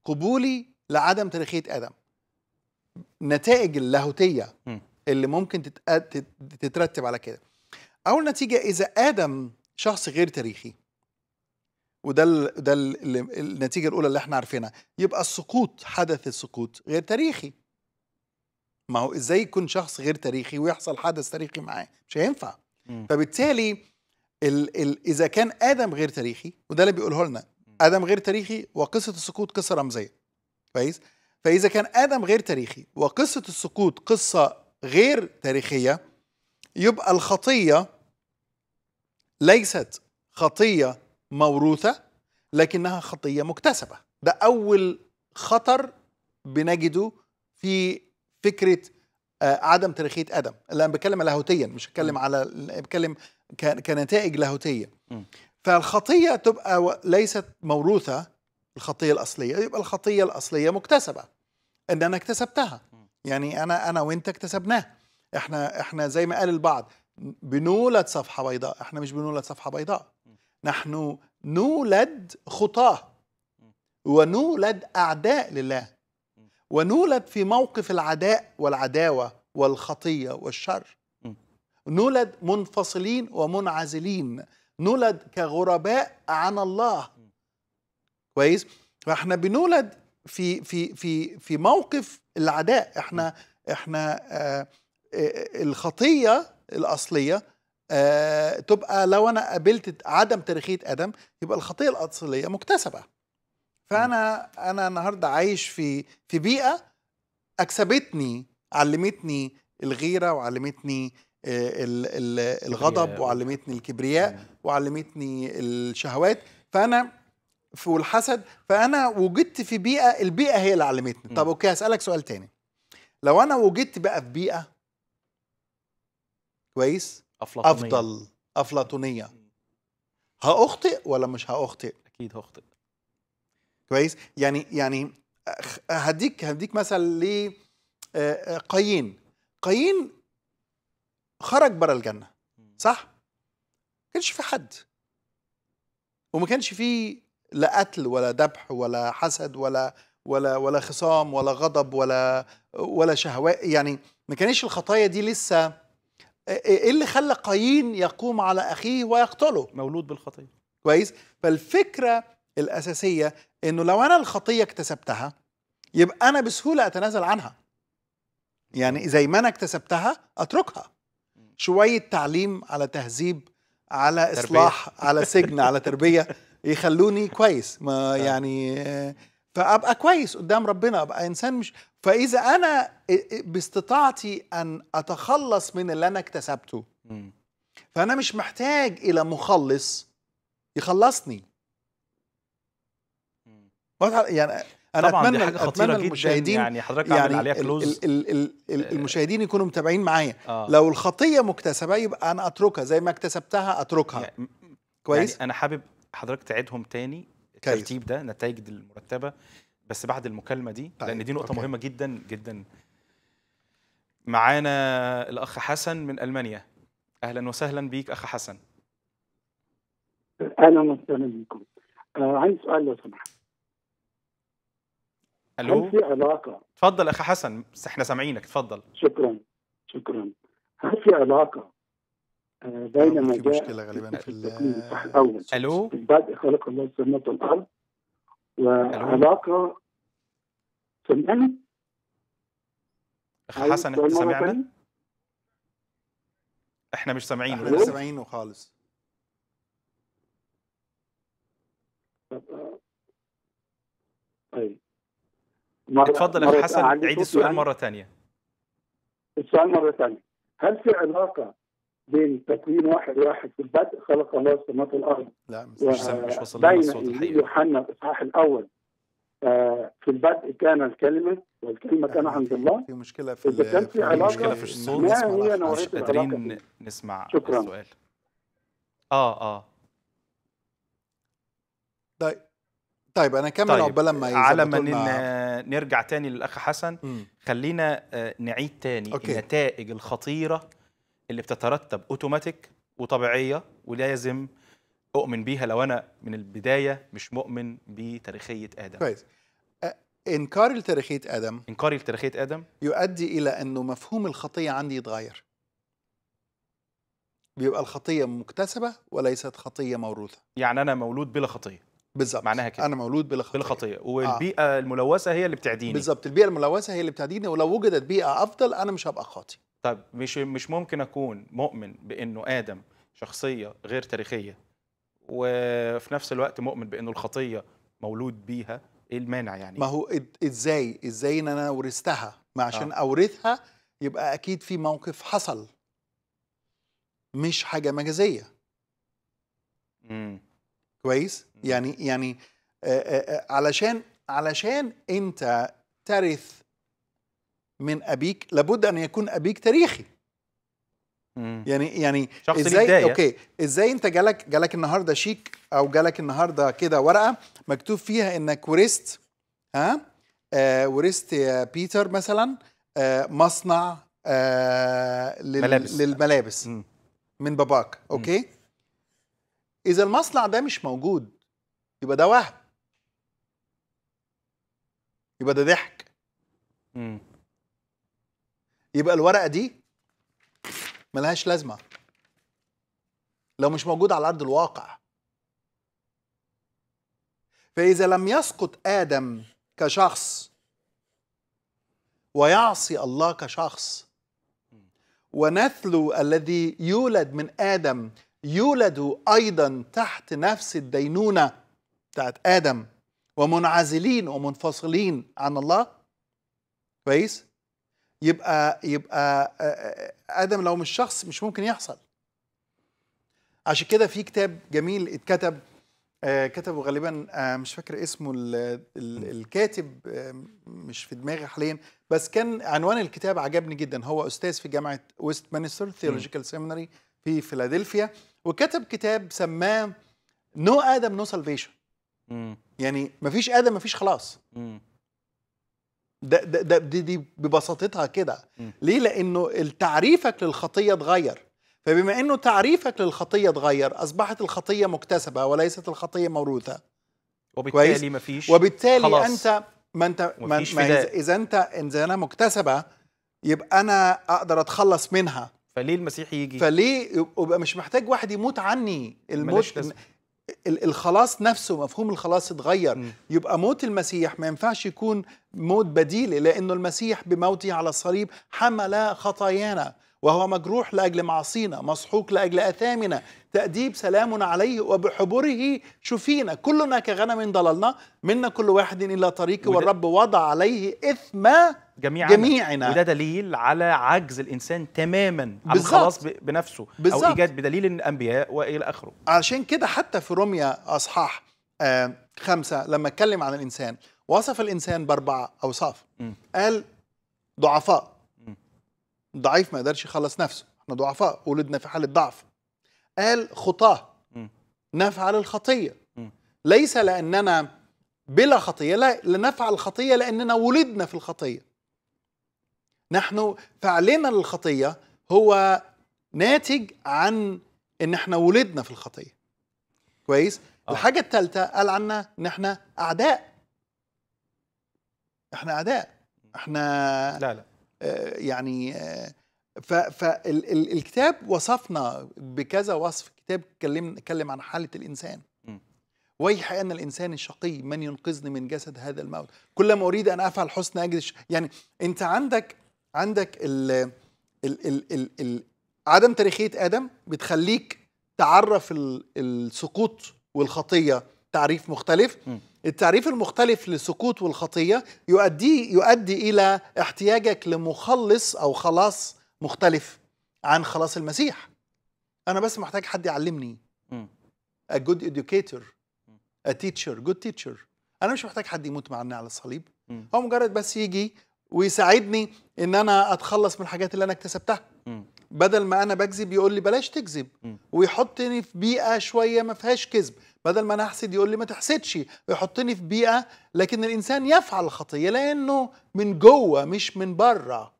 قبولي لعدم تاريخيه ادم نتائج اللاهوتيه اللي ممكن تترتب على كده اول نتيجه اذا ادم شخص غير تاريخي وده ده النتيجه الاولى اللي احنا عارفينها يبقى السقوط حدث السقوط غير تاريخي ما هو ازاي يكون شخص غير تاريخي ويحصل حدث تاريخي معاه مش هينفع فبالتالي الـ الـ اذا كان ادم غير تاريخي وده اللي بيقوله لنا ادم غير تاريخي وقصه السقوط قصه رمزيه كويس فاذا كان ادم غير تاريخي وقصه السقوط قصه غير تاريخيه يبقى الخطيه ليست خطيه موروثه لكنها خطيه مكتسبه ده اول خطر بنجده في فكره آه، عدم تاريخيه ادم اللي انا بتكلم لاهوتيا مش بتكلم على بتكلم كنتائج لاهوتيه فالخطيه تبقى ليست موروثه الخطيه الاصليه يبقى الخطيه الاصليه مكتسبه ان انا اكتسبتها يعني انا انا وانت اكتسبناها احنا احنا زي ما قال البعض بنولد صفحة بيضاء احنا مش بنولد صفحة بيضاء نحن نولد خطاة ونولد أعداء لله ونولد في موقف العداء والعداوة والخطية والشر نولد منفصلين ومنعزلين نولد كغرباء عن الله كويس فاحنا بنولد في في في في موقف العداء احنا احنا آه, آه، الخطيه الاصليه آه تبقى لو انا قابلت عدم تاريخيه ادم يبقى الخطيه الاصليه مكتسبه فانا انا النهارده عايش في في بيئه اكسبتني علمتني الغيره وعلمتني آه، الغضب وعلمتني الكبرياء وعلمتني الشهوات فانا والحسد فانا وجدت في بيئه البيئه هي اللي علمتني طب اوكي هسالك سؤال تاني لو انا وجدت بقى في بيئه كويس أفلاطونية. افضل افلاطونيه هاخطئ ولا مش هاخطئ اكيد هاخطئ كويس يعني يعني هديك هديك مثل ل آه، آه، قايين قايين خرج بره الجنه صح ما كانش في حد وما كانش في لا قتل ولا ذبح ولا حسد ولا ولا ولا خصام ولا غضب ولا ولا شهوات يعني ما كانش الخطايا دي لسه إيه, ايه اللي خلى قايين يقوم على اخيه ويقتله مولود بالخطيه كويس فالفكره الاساسيه انه لو انا الخطيه اكتسبتها يبقى انا بسهوله اتنازل عنها يعني زي ما انا اكتسبتها اتركها شويه تعليم على تهذيب على تربية. اصلاح على سجن على تربيه يخلوني كويس ما آه. يعني فابقى كويس قدام ربنا ابقى انسان مش فاذا انا باستطاعتي ان اتخلص من اللي انا اكتسبته فانا مش محتاج الى مخلص يخلصني يعني انا طبعا اتمنى دي حاجه خطيره أتمنى المشاهدين جدا يعني حضرتك يعني عليها كلوز ال ال ال آه. المشاهدين يكونوا متابعين معايا آه. لو الخطيه مكتسبه يبقى انا اتركها زي ما اكتسبتها اتركها يعني كويس يعني انا حابب حضرتك تعيدهم تاني الترتيب ده نتائج المرتبه بس بعد المكالمه دي طيب. لان دي نقطه أوكي. مهمه جدا جدا معانا الاخ حسن من المانيا اهلا وسهلا بيك اخ حسن اهلا وسهلا بكم آه عندي سؤال لو سمحت الو هل في علاقه تفضل اخ حسن احنا سامعينك تفضل شكرا شكرا هل في علاقه آه، بينما جاء مشكله غالبا في التصح الو بعد خلق الله السماء والارض وعلاقه سمعني حسن انت سامعنا؟ احنا مش سامعينه احنا سامعينه خالص طيب اتفضل يا حسن عيد السؤال مره ثانيه السؤال مره ثانيه هل في علاقه بين تكوين واحد واحد في البدء خلق الله السماوات والارض لا مش, مش وصل بين يوحنا الاصحاح الاول آه، في البدء كان الكلمه والكلمه كان آه، عند الله في مشكله في, إذا كان في, علاقة مشكله في الصوت ما هي مش قادرين نسمع شكرا. السؤال اه اه طيب طيب انا كمل طيب. عقبال ما على ما نرجع تاني للاخ حسن مم. خلينا آه، نعيد تاني أوكي. النتائج الخطيره اللي بتترتب اوتوماتيك وطبيعيه ولازم اؤمن بيها لو انا من البدايه مش مؤمن بتاريخيه ادم كويس انكار لتاريخيه ادم انكاري لتاريخيه ادم يؤدي الى انه مفهوم الخطيه عندي يتغير بيبقى الخطيه مكتسبه وليست خطيه موروثه يعني انا مولود بلا خطيه بالظبط معناها كده انا مولود بلا خطيه بلا خطيه والبيئه آه. الملوثه هي اللي بتعديني بالظبط البيئه الملوثه هي اللي بتعديني ولو وجدت بيئه افضل انا مش هبقى خاطي طب مش مش ممكن اكون مؤمن بانه ادم شخصيه غير تاريخيه وفي نفس الوقت مؤمن بانه الخطيه مولود بيها ايه المانع يعني ما هو ازاي ازاي ان انا ورثتها ما عشان آه. اورثها يبقى اكيد في موقف حصل مش حاجه مجازيه امم كويس مم. يعني يعني آآ آآ علشان علشان انت ترث من ابيك لابد ان يكون ابيك تاريخي مم. يعني يعني شخص ازاي اوكي ازاي انت جالك جالك النهارده شيك او جالك النهارده كده ورقه مكتوب فيها انك ورست ها آه ورست يا بيتر مثلا آه مصنع آه لل ملابس. للملابس مم. من باباك اوكي مم. اذا المصنع ده مش موجود يبقى ده وهم يبقى ده ضحك مم. يبقى الورقه دي ملهاش لازمه لو مش موجود على ارض الواقع فاذا لم يسقط ادم كشخص ويعصي الله كشخص ونثل الذي يولد من ادم يولد ايضا تحت نفس الدينونه بتاعت ادم ومنعزلين ومنفصلين عن الله كويس يبقى يبقى ادم لو مش شخص مش ممكن يحصل عشان كده في كتاب جميل اتكتب آه كتبه غالبا آه مش فاكر اسمه الكاتب آه مش في دماغي حاليا بس كان عنوان الكتاب عجبني جدا هو استاذ في جامعه ويست مانستر ثيولوجيكال سيميناري في فيلادلفيا وكتب كتاب سماه نو ادم نو سالفيشن يعني مفيش ادم مفيش خلاص ده ده, ده دي, دي ببساطتها كده ليه لانه تعريفك للخطيه اتغير فبما انه تعريفك للخطيه اتغير اصبحت الخطيه مكتسبه وليست الخطيه موروثه وبالتالي كويس؟ مفيش وبالتالي خلاص. انت ما انت ما ما اذا انت اذا انا مكتسبه يبقى انا اقدر اتخلص منها فليه المسيح يجي فليه يبقى مش محتاج واحد يموت عني الموت الخلاص نفسه مفهوم الخلاص اتغير يبقى موت المسيح ما ينفعش يكون موت بديل لأنه المسيح بموته على الصليب حمل خطايانا وهو مجروح لأجل معصينا مسحوق لأجل أثامنا تأديب سلام عليه وبحبره شفينا كلنا كغنم ضللنا منا كل واحد إلى طريقه والرب وضع عليه إثم جميعنا, جميعنا. وده دليل على عجز الانسان تماما عن الخلاص بنفسه بالزبط. او ايجاد بدليل الانبياء والى اخره عشان كده حتى في روميا اصحاح آه خمسة لما اتكلم عن الانسان وصف الانسان باربع اوصاف قال ضعفاء ضعيف ما يقدرش يخلص نفسه احنا ضعفاء ولدنا في حاله ضعف قال خطاه نفعل الخطيه ليس لاننا بلا خطيه لا لنفعل الخطيه لاننا ولدنا في الخطيه نحن فعلنا للخطيه هو ناتج عن ان احنا ولدنا في الخطيه كويس آه. الحاجه الثالثه قال عنا ان احنا اعداء احنا اعداء احنا لا لا آه، يعني آه، فالكتاب وصفنا بكذا وصف كتاب اتكلم عن حاله الانسان ويح ان الانسان الشقي من ينقذني من جسد هذا الموت كلما اريد ان افعل حسن اجد يعني انت عندك عندك الـ ال ال ال ال عدم تاريخيه ادم بتخليك تعرف السقوط والخطيه تعريف مختلف التعريف المختلف لسقوط والخطية يؤدي يؤدي إلى احتياجك لمخلص أو خلاص مختلف عن خلاص المسيح أنا بس محتاج حد يعلمني a good educator a teacher good teacher أنا مش محتاج حد يموت معنا على الصليب هو مجرد بس يجي ويساعدني ان انا اتخلص من الحاجات اللي انا اكتسبتها بدل ما انا بكذب يقول لي بلاش تكذب ويحطني في بيئه شويه ما فيهاش كذب بدل ما انا احسد يقول لي ما تحسدش يحطني في بيئه لكن الانسان يفعل الخطيه لانه من جوه مش من بره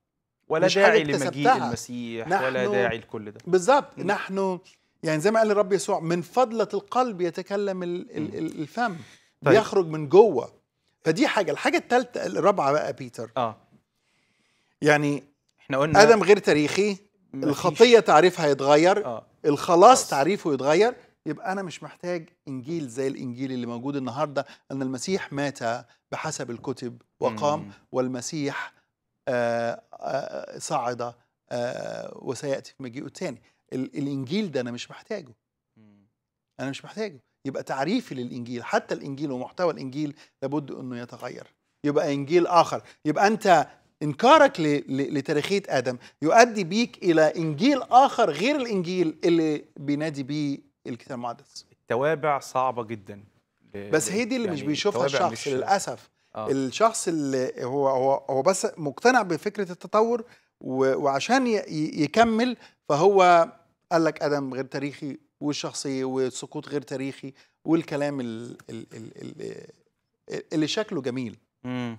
ولا داعي لمجيء المسيح ولا داعي لكل ده بالظبط نحن يعني زي ما قال الرب يسوع من فضله القلب يتكلم الـ الـ إمم. الـ الفم طيب. بيخرج من جوه فدي حاجه الحاجه الثالثه الرابعه بقى بيتر اه يعني احنا قلنا ادم غير تاريخي الخطيه تعريفها يتغير آه. الخلاص تعريفه يتغير يبقى أنا مش محتاج إنجيل زي الإنجيل اللي موجود النهاردة أن المسيح مات بحسب الكتب وقام مم. والمسيح آه، آه، صعد آه، وسيأتي في مجيئه الثاني الإنجيل ده أنا مش محتاجه أنا مش محتاجه يبقى تعريفي للإنجيل حتى الإنجيل ومحتوى الإنجيل لابد أنه يتغير يبقى إنجيل آخر يبقى أنت انكارك لتاريخيه ادم يؤدي بيك الى انجيل اخر غير الانجيل اللي بينادي بيه الكتاب المقدس التوابع صعبه جدا بس هي دي اللي يعني مش بيشوفها الشخص مش للاسف آه. الشخص اللي هو هو هو بس مقتنع بفكره التطور وعشان يكمل فهو قال لك ادم غير تاريخي والشخصيه والسقوط غير تاريخي والكلام اللي شكله جميل امم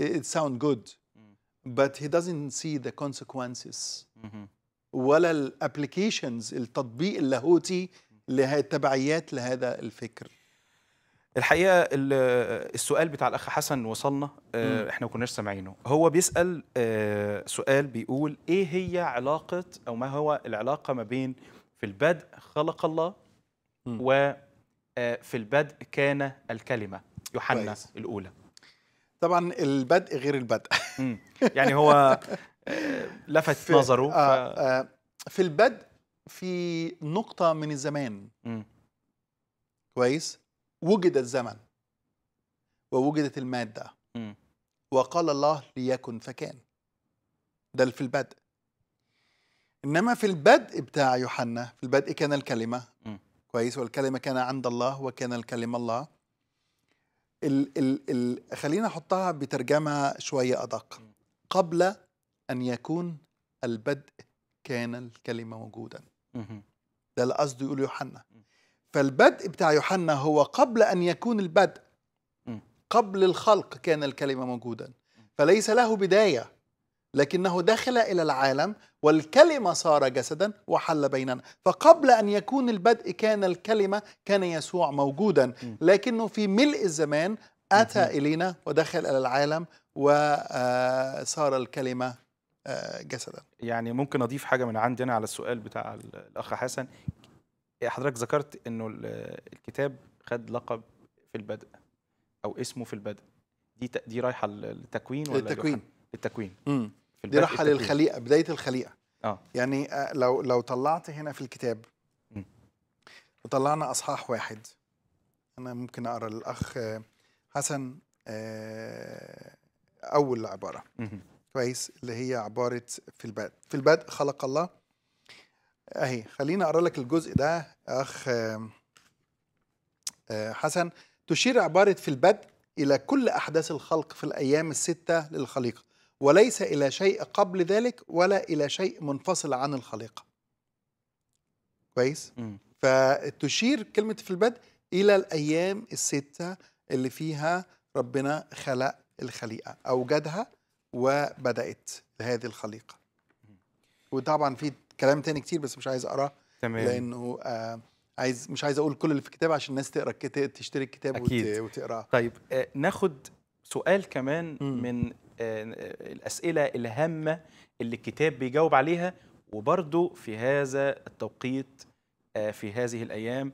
it sound good but he doesn't see the consequences ولا الابلكيشنز التطبيق اللاهوتي لتبعيات لهذا الفكر الحقيقه السؤال بتاع الاخ حسن وصلنا آه، احنا ما كناش سامعينه هو بيسال آه، سؤال بيقول ايه هي علاقه او ما هو العلاقه ما بين في البدء خلق الله وفي آه، البدء كان الكلمه يوحنا الاولى طبعا البدء غير البدء يعني هو لفت في نظره آه، ف... آه آه في البدء في نقطة من الزمان م. كويس وجد الزمن ووجدت المادة م. وقال الله ليكن فكان ده في البدء إنما في البدء بتاع يوحنا في البدء كان الكلمة م. كويس والكلمة كان عند الله وكان الكلمة الله ال ال ال خلينا أحطها بترجمة شوية أدق قبل أن يكون البدء كان الكلمة موجودا ده اللي قصده يقول يوحنا فالبدء بتاع يوحنا هو قبل أن يكون البدء قبل الخلق كان الكلمة موجودا فليس له بداية لكنه دخل إلى العالم والكلمة صار جسدا وحل بيننا فقبل أن يكون البدء كان الكلمة كان يسوع موجودا لكنه في ملء الزمان أتى إلينا ودخل إلى العالم وصار آه، الكلمة جسدا يعني ممكن اضيف حاجه من عندي انا على السؤال بتاع الاخ حسن حضرتك ذكرت انه الكتاب خد لقب في البدء او اسمه في البدء دي دي رايحه للتكوين ولا للتكوين للتكوين دي رايحه للخليقه بدايه الخليقه اه يعني آه، لو لو طلعت هنا في الكتاب م. وطلعنا اصحاح واحد انا ممكن اقرا للاخ حسن آه، اول عباره م. كويس اللي هي عباره في البدء في البدء خلق الله اهي خليني اقرا لك الجزء ده اخ آه، حسن تشير عباره في البدء الى كل احداث الخلق في الايام السته للخليقه وليس الى شيء قبل ذلك ولا الى شيء منفصل عن الخليقه كويس فتشير كلمه في البدء الى الايام السته اللي فيها ربنا خلق الخليقه اوجدها وبدات هذه الخليقه وطبعا في كلام تاني كتير بس مش عايز اقراه تمام لانه آه عايز مش عايز اقول كل اللي في الكتاب عشان الناس تقرا الكتاب تشتري الكتاب أكيد. وتقراه طيب آه ناخد سؤال كمان مم. من آه الاسئله الهامه اللي الكتاب بيجاوب عليها وبرضه في هذا التوقيت آه في هذه الايام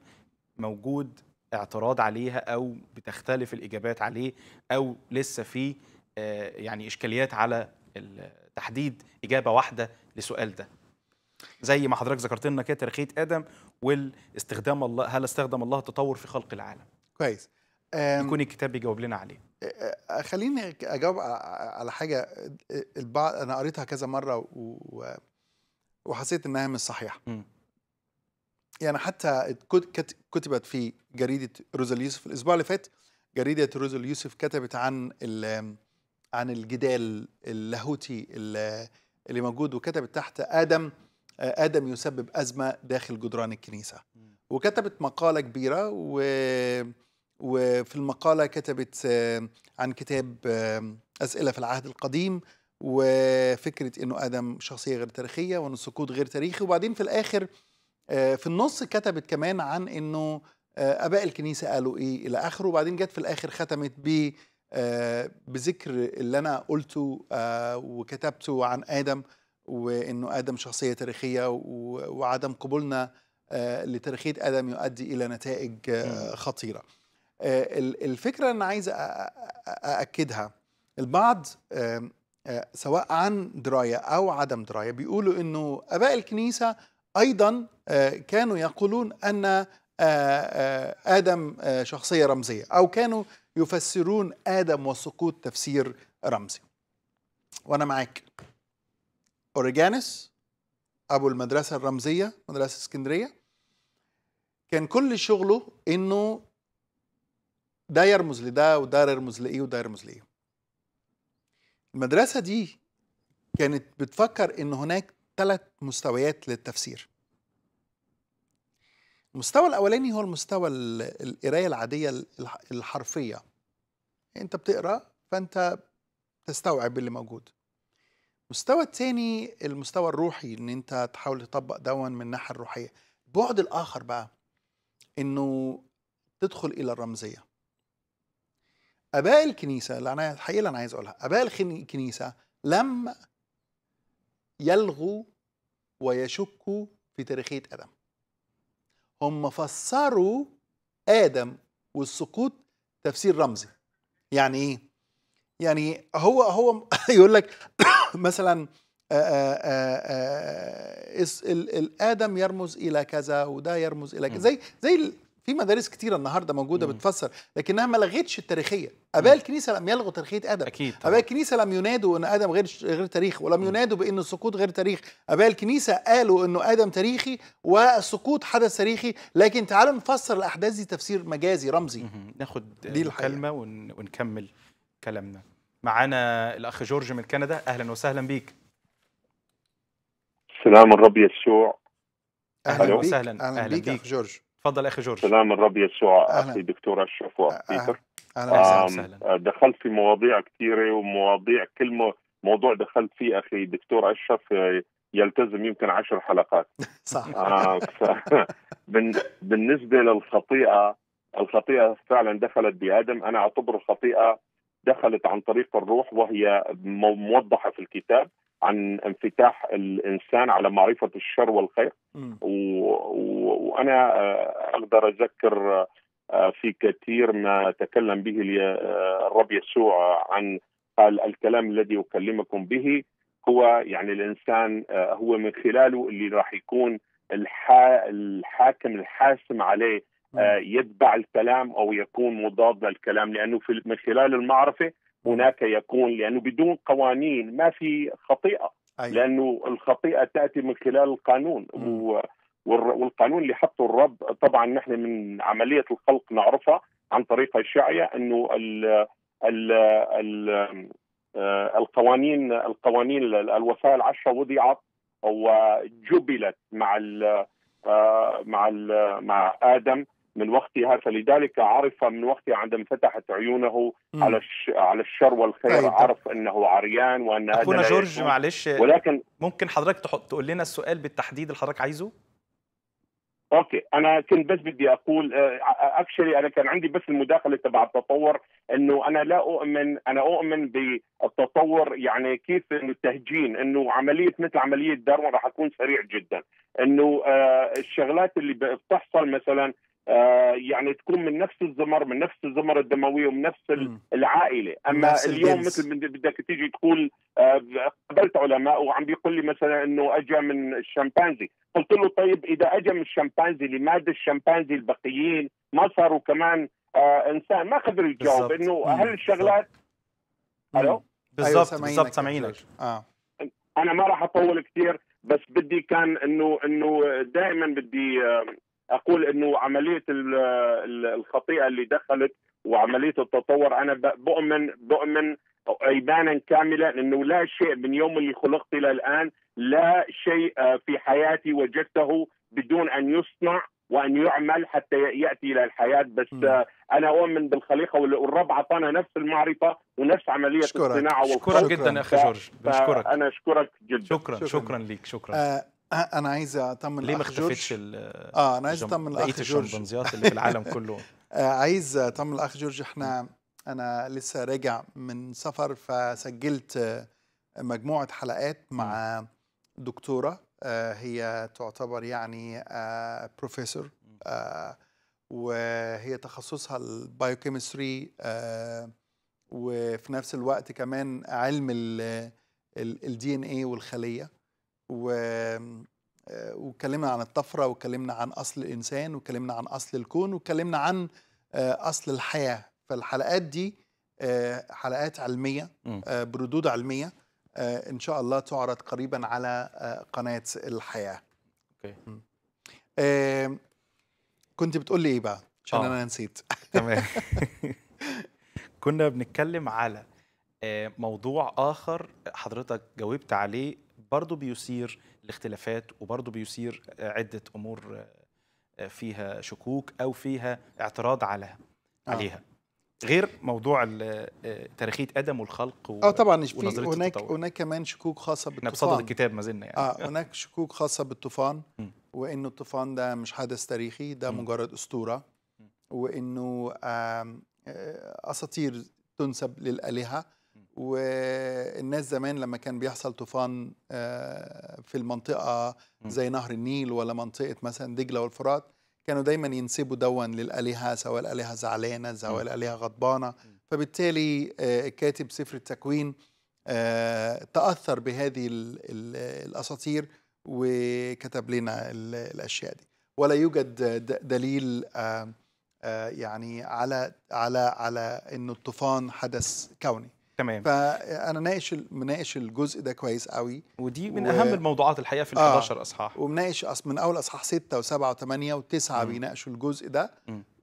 موجود اعتراض عليها او بتختلف الاجابات عليه او لسه في آه، يعني اشكاليات على تحديد اجابه واحده لسؤال ده زي ما حضرتك ذكرت لنا كده تاريخيه ادم والاستخدام الله هل استخدم الله التطور في خلق العالم كويس يكون الكتاب بيجاوب لنا عليه آه، آه، خليني اجاوب على حاجه البعض انا قريتها كذا مره وحسيت انها مش صحيحه يعني حتى كتبت في جريده روز اليوسف الاسبوع اللي فات جريده روز اليوسف كتبت عن عن الجدال اللاهوتي اللي موجود وكتبت تحت آدم آدم يسبب أزمة داخل جدران الكنيسة وكتبت مقالة كبيرة و وفي المقالة كتبت آه، عن كتاب آه، أسئلة في العهد القديم وفكرة أنه آدم شخصية غير تاريخية وأنه السقوط غير تاريخي وبعدين في الآخر آه، في النص كتبت كمان عن أنه آباء الكنيسة قالوا إيه إلى آخره وبعدين جت في الآخر ختمت ب آه، بذكر اللي أنا قلته آه، وكتبته عن آدم وإنه آدم شخصية تاريخية وعدم قبولنا آه، لتاريخية آدم يؤدي إلى نتائج خطيرة الفكرة اللي أنا عايز أأكدها البعض سواء عن دراية أو عدم دراية بيقولوا أنه أباء الكنيسة أيضا كانوا يقولون أن آدم شخصية رمزية أو كانوا يفسرون آدم وسقوط تفسير رمزي وأنا معاك أوريجانس أبو المدرسة الرمزية مدرسة اسكندرية كان كل شغله إنه ده يرمز لده وده يرمز لإيه وده يرمز لإيه المدرسة دي كانت بتفكر إن هناك ثلاث مستويات للتفسير المستوى الاولاني هو المستوى القرايه العاديه الحرفيه انت بتقرا فانت تستوعب اللي موجود المستوى الثاني المستوى الروحي ان انت تحاول تطبق دون من الناحيه الروحيه البعد الاخر بقى انه تدخل الى الرمزيه اباء الكنيسه اللي انا الحقيقه اللي انا عايز اقولها اباء الكنيسه لم يلغوا ويشكوا في تاريخيه ادم هم فسروا ادم والسقوط تفسير رمزي يعني ايه يعني هو هو يقول لك مثلا ادم يرمز الى كذا وده يرمز الى كذا زي زي في مدارس كتيره النهارده موجوده مم. بتفسر لكنها ما لغتش التاريخيه اباء الكنيسه لم يلغوا تاريخيه ادم اكيد اباء الكنيسه لم ينادوا ان ادم غير غير تاريخ ولم مم. ينادوا بان السقوط غير تاريخ اباء الكنيسه قالوا انه ادم تاريخي والسقوط حدث تاريخي لكن تعالوا نفسر الاحداث دي تفسير مجازي رمزي ناخد دي الكلمه ون... ونكمل كلامنا معانا الاخ جورج من كندا اهلا وسهلا بيك سلام الرب يسوع اهلا وسهلا اهلا, أهلا بيك, بيك. جورج تفضل اخي جورج سلام الرب يسوع اخي دكتور اشرف وسبيكر اهلا وسهلا دخلت في مواضيع كثيره ومواضيع كل موضوع دخلت فيه اخي دكتور اشرف آه، يلتزم يمكن عشر حلقات صح آه بالنسبه للخطيئه الخطيئه فعلا دخلت بادم انا اعتبر الخطيئه دخلت عن طريق الروح وهي موضحه في الكتاب عن انفتاح الانسان على معرفه الشر والخير وانا آه، اقدر اذكر آه، في كثير ما تكلم به آه، الرب يسوع عن قال الكلام الذي اكلمكم به هو يعني الانسان هو من خلاله اللي راح يكون الحا... الحاكم الحاسم عليه يتبع الكلام او يكون مضاد للكلام لانه في من خلال المعرفه هناك يكون لانه بدون قوانين ما في خطيئه أيوة. لانه الخطيئه تاتي من خلال القانون م. والقانون اللي حطه الرب طبعا نحن من عمليه الخلق نعرفها عن طريق الشعية انه الـ الـ الـ آه، القوانين القوانين الوصايا العشره وضعت وجبلت مع الـ آه، مع الـ مع ادم من وقتها فلذلك عرف من وقتها عندما فتحت عيونه م. على الش... على الشر والخير أيضا. طيب، عرف انه عريان وان اخونا هذا جورج معلش ولكن ممكن حضرتك تحط تقول لنا السؤال بالتحديد اللي حضرتك عايزه؟ اوكي انا كنت بس بدي اقول اكشلي آه، انا كان عندي بس المداخله تبع التطور انه انا لا اؤمن انا اؤمن بالتطور يعني كيف انه التهجين انه عمليه مثل عمليه داروين راح تكون سريع جدا انه آه، الشغلات اللي بتحصل مثلا آه، يعني تكون من نفس الزمر من نفس الزمر الدمويه ومن نفس م. العائله اما نفس اليوم الجنس. مثل من بدك تيجي تقول آه، قابلت علماء وعم بيقول لي مثلا انه اجى من الشمبانزي قلت له طيب اذا اجى من الشمبانزي لماذا الشمبانزي البقيين ما صاروا كمان آه، انسان ما قدر يجاوب انه هل الشغلات الو بالضبط أيوة، بالضبط سامعينك اه انا ما راح اطول كثير بس بدي كان انه انه دائما بدي اقول انه عمليه الخطيئه اللي دخلت وعمليه التطور انا بؤمن بؤمن ايمانا كاملا انه لا شيء من يوم اللي خلقت الى الان لا شيء آه، في حياتي وجدته بدون ان يصنع وان يعمل حتى ياتي الى الحياه بس آه، انا اؤمن بالخليقه والرب اعطانا نفس المعرفه ونفس عمليه الصناعه والخلق شكرا جدا اخي جورج بشكرك انا اشكرك جدا شكرا شكرا, شكرا ليك شكرا آه أه، انا عايز اطمن ليه ما اختفتش اه انا عايز اطمن الاخ جورج اللي في العالم كله آه، عايز اطمن الاخ جورج احنا انا لسه راجع من سفر فسجلت مجموعه حلقات مع دكتوره آه، هي تعتبر يعني بروفيسور وهي تخصصها البايوكيمستري وفي نفس الوقت كمان علم الدي ان اي والخليه و آه، واتكلمنا عن الطفرة واتكلمنا عن أصل الإنسان واتكلمنا عن أصل الكون واتكلمنا عن آه، أصل الحياة فالحلقات دي آه، حلقات علمية بردود علمية إن شاء الله تعرض قريبا على قناة الحياة أوكي. كنت بتقول لي إيه بقى عشان أنا نسيت تمام كنا بنتكلم على موضوع آخر حضرتك جاوبت عليه برضه بيثير الاختلافات وبرضه بيثير آه، عدة أمور آه، آه، فيها شكوك أو فيها اعتراض عليها عليها غير موضوع تاريخيه ادم والخلق و... اه طبعا في هناك التطور. هناك كمان شكوك خاصه بالطوفان احنا بصدد الكتاب ما زلنا يعني اه هناك شكوك خاصه بالطوفان وانه الطوفان ده مش حدث تاريخي ده مجرد اسطوره وانه اساطير تنسب للالهه والناس زمان لما كان بيحصل طوفان آه، في المنطقه زي نهر النيل ولا منطقه مثلا دجله والفرات كانوا دايما ينسبوا دوا للالهه سواء الالهه زعلانه سواء الالهه غضبانه فبالتالي آه، كاتب سفر التكوين آه، تاثر بهذه الاساطير وكتب لنا الاشياء دي ولا يوجد دليل يعني على على على انه الطوفان حدث كوني تمام فانا ناقش مناقش الجزء ده كويس قوي ودي من و... اهم الموضوعات الحقيقه في ال 11 آه. اصحاح ومناقش أص... من اول اصحاح 6 و7 و8 و9 بيناقشوا الجزء ده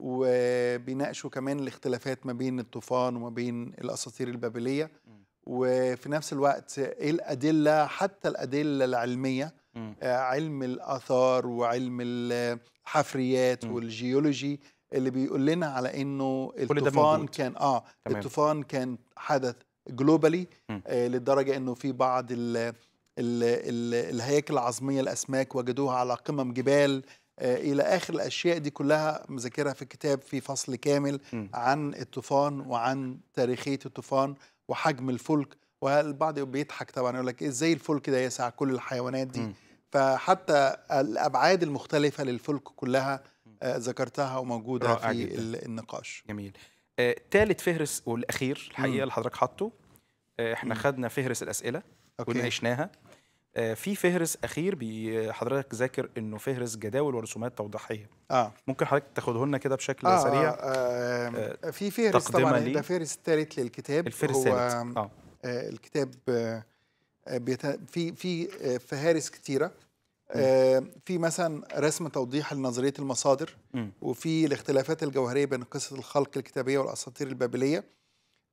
وبيناقشوا كمان الاختلافات ما بين الطوفان وما بين الاساطير البابليه م. وفي نفس الوقت ايه الادله حتى الادله العلميه م. آه، علم الاثار وعلم الحفريات م. والجيولوجي اللي بيقول لنا على انه الطوفان كان اه تمام. الطوفان كان حدث جلوبالي آه لدرجه انه في بعض ال ال ال الهياكل العظميه الاسماك وجدوها على قمم جبال آه الى اخر الاشياء دي كلها مذاكرها في الكتاب في فصل كامل م. عن الطوفان وعن تاريخيه الطوفان وحجم الفلك والبعض بيضحك طبعا يقول لك ازاي الفلك ده يسع كل الحيوانات دي م. فحتى الابعاد المختلفه للفلك كلها آه، ذكرتها وموجوده في جدا. النقاش جميل ثالث آه، فهرس والاخير الحقيقه اللي حضرتك حاطه آه، احنا خدنا فهرس الاسئله وناقشناها في فهرس اخير حضرتك ذاكر انه فهرس جداول ورسومات توضيحيه اه ممكن حضرتك تاخده لنا كده بشكل آه سريع آه آه في فهرس طبعا ده فهرس الثالث للكتاب الفهرس هو آه. آه الكتاب آه في في فهارس كثيره آه، في مثلا رسم توضيح لنظريه المصادر وفي الاختلافات الجوهريه بين قصه الخلق الكتابيه والاساطير البابليه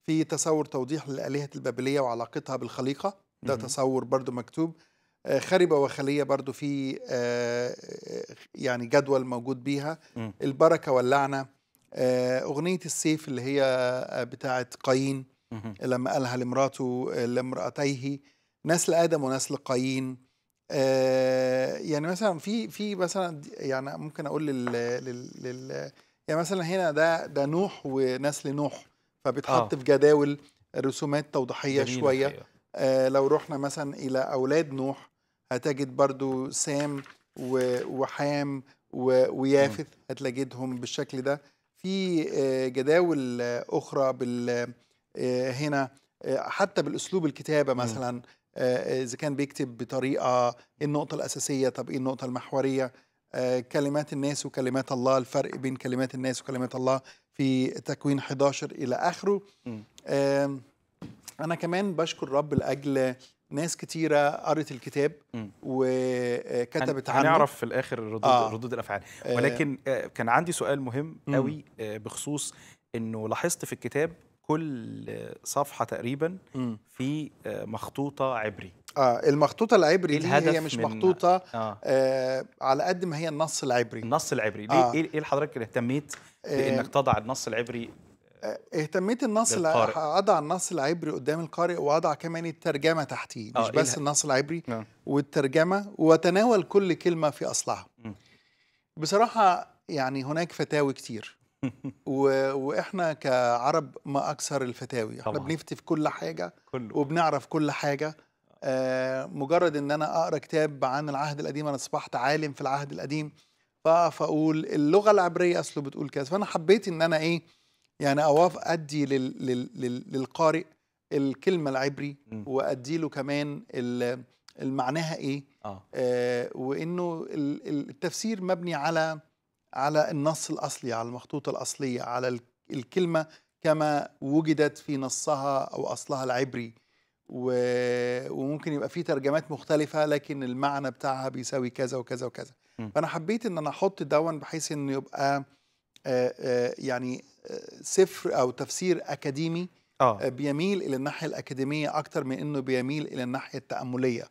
في تصور توضيح للالهه البابليه وعلاقتها بالخليقه ده تصور برضو مكتوب آه، خربة وخلية برضو في آه، يعني جدول موجود بيها البركة واللعنة أغنية السيف اللي هي بتاعة قايين لما قالها لمراته لامرأتيه نسل آدم ونسل قايين آه، يعني مثلا في في مثلا يعني ممكن اقول لل, لل, لل يعني مثلا هنا ده ده نوح ونسل نوح فبيتحط آه. في جداول رسومات توضيحيه شويه آه لو رحنا مثلا الى اولاد نوح هتجد برضو سام وحام ويافث هتلاقيهم بالشكل ده في آه، جداول اخرى بال آه، هنا حتى بالاسلوب الكتابه مثلا م. آه، اذا كان بيكتب بطريقه إيه النقطه الاساسيه طب ايه النقطه المحوريه آه، كلمات الناس وكلمات الله الفرق بين كلمات الناس وكلمات الله في تكوين 11 الى اخره انا كمان بشكر رب لاجل ناس كتيرة قرأت الكتاب وكتبت عنه هنعرف في الآخر ردود, آه. ردود الأفعال آه. ولكن آه. كان عندي سؤال مهم قوي بخصوص أنه لاحظت في الكتاب كل صفحه تقريبا م. في آه، مخطوطه عبري اه المخطوطه العبري إيه دي هي مش مخطوطه آه. آه على قد ما هي النص العبري النص العبري ليه آه. ايه, إيه حضرتك اهتميت آه. بانك تضع النص العبري آه، اهتميت النص اضع النص العبري قدام القارئ واضع كمان الترجمه تحتيه مش إيه بس النص العبري والترجمه وتناول كل كلمه في اصلها بصراحه يعني هناك فتاوي كتير واحنا كعرب ما اكثر الفتاوي احنا طبعا. بنفتي في كل حاجه كله. وبنعرف كل حاجه آه مجرد ان انا اقرا كتاب عن العهد القديم انا اصبحت عالم في العهد القديم اقول اللغه العبريه اصله بتقول كذا فانا حبيت ان انا ايه يعني اواف ادي لل لل لل للقارئ الكلمه العبري وادي له كمان المعناها ايه آه. آه وانه التفسير مبني على على النص الأصلي على المخطوطة الأصلية على الكلمة كما وجدت في نصها أو أصلها العبري وممكن يبقى في ترجمات مختلفة لكن المعنى بتاعها بيساوي كذا وكذا وكذا فأنا حبيت إن أنا أحط دون بحيث إنه يبقى آآ آه، آآ آه، يعني آه، سفر أو تفسير أكاديمي آه. بيميل إلى الناحية الأكاديمية أكتر من إنه بيميل إلى الناحية التأملية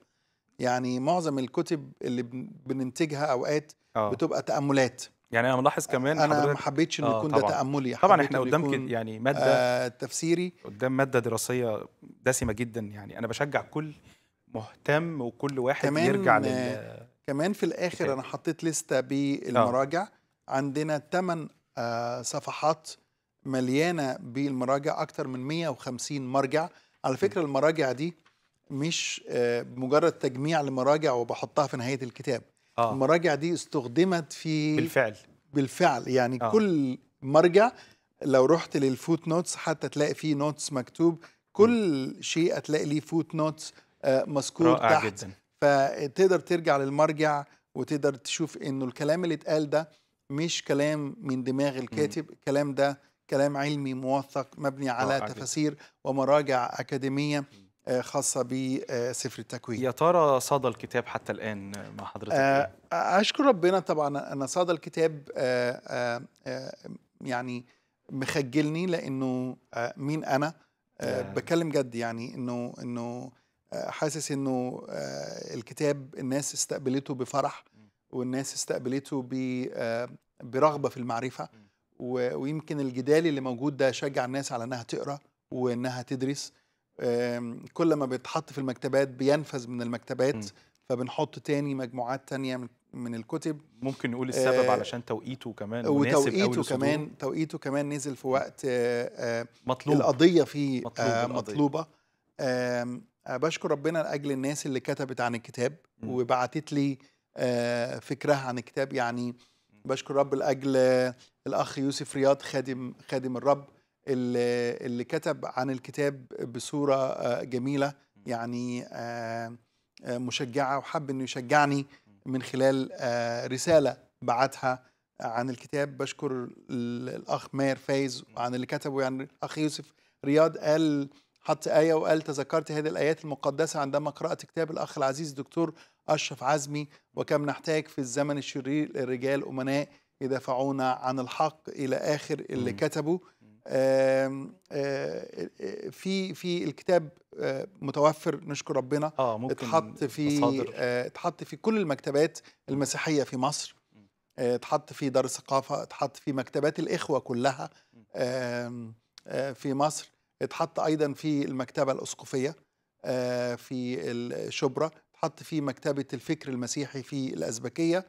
يعني معظم الكتب اللي بننتجها أوقات آه. بتبقى تأملات يعني انا ملاحظ كمان انا ما حبيتش انه آه، يكون ده تاملي طبعا احنا قدام يعني ماده آه تفسيري قدام ماده دراسيه دسمه جدا يعني انا بشجع كل مهتم وكل واحد كمان يرجع لل آه، كمان في الاخر انا حطيت لسته آه. بالمراجع آه. عندنا 8 آه صفحات مليانه بالمراجع اكتر من 150 مرجع على فكره المراجع دي مش مجرد تجميع لمراجع وبحطها في نهايه الكتاب آه. المراجع دي استخدمت في بالفعل بالفعل يعني آه. كل مرجع لو رحت للفوت نوتس حتى تلاقي فيه نوتس مكتوب كل م. شيء هتلاقي ليه فوت نوتس آه مذكور تحت جدا. فتقدر ترجع للمرجع وتقدر تشوف انه الكلام اللي اتقال ده مش كلام من دماغ الكاتب الكلام ده كلام علمي موثق مبني على تفاسير ومراجع أكاديمية م. خاصة بسفر التكوين يا ترى صدى الكتاب حتى الآن مع حضرتك آه، إيه؟ آه، أشكر ربنا طبعا أن صدى الكتاب آه، يعني مخجلني لأنه مين أنا بكلم جد يعني أنه أنه حاسس أنه الكتاب الناس استقبلته بفرح والناس استقبلته برغبة في المعرفة ويمكن الجدال اللي موجود ده شجع الناس على أنها تقرأ وأنها تدرس كل ما بيتحط في المكتبات بينفذ من المكتبات م. فبنحط تاني مجموعات تانية من الكتب ممكن نقول السبب آه علشان توقيته كمان وتوقيته كمان توقيته كمان نزل في وقت آه, آه، مطلوب القضيه فيه آه، مطلوب آه مطلوبه آه بشكر ربنا لاجل الناس اللي كتبت عن الكتاب وبعتت لي آه فكرها عن الكتاب يعني بشكر رب لاجل الاخ يوسف رياض خادم خادم الرب اللي, كتب عن الكتاب بصورة آه، جميلة يعني آه، آه، مشجعة وحب أنه يشجعني من خلال رسالة بعتها عن الكتاب بشكر الأخ ماهر فايز وعن اللي كتبه يعني الأخ يوسف رياض قال حط آية وقال تذكرت هذه الآيات المقدسة عندما قرأت كتاب الأخ العزيز دكتور أشرف عزمي وكم نحتاج في الزمن الشرير للرجال أمناء يدافعون عن الحق إلى آخر اللي كتبه آه، آه، في في الكتاب آه، متوفر نشكر ربنا آه ممكن اتحط في اتحط في كل المكتبات المسيحيه في مصر اتحط في دار الثقافه اتحط في مكتبات الاخوه كلها في مصر اتحط ايضا في المكتبه الاسقفيه في الشبرا اتحط في مكتبه الفكر المسيحي في الازبكيه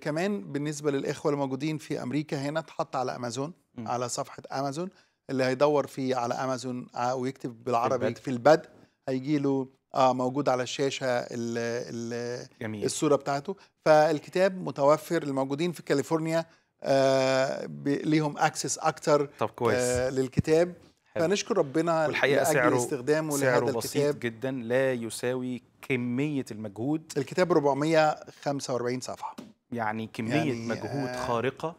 كمان بالنسبه للاخوه الموجودين في امريكا هنا اتحط على امازون م. على صفحه امازون اللي هيدور فيه على امازون آه، ويكتب بالعربي في البدء هيجي له اه موجود على الشاشه ال الـ جميل. الصوره بتاعته فالكتاب متوفر الموجودين في كاليفورنيا آه ليهم اكسس اكتر طب آه، كويس. آه للكتاب حلو. فنشكر ربنا والحقيقه سعره استخدامه سعره لهذا بسيط جدا لا يساوي كميه المجهود الكتاب 445 صفحه يعني كميه يعني مجهود آه خارقه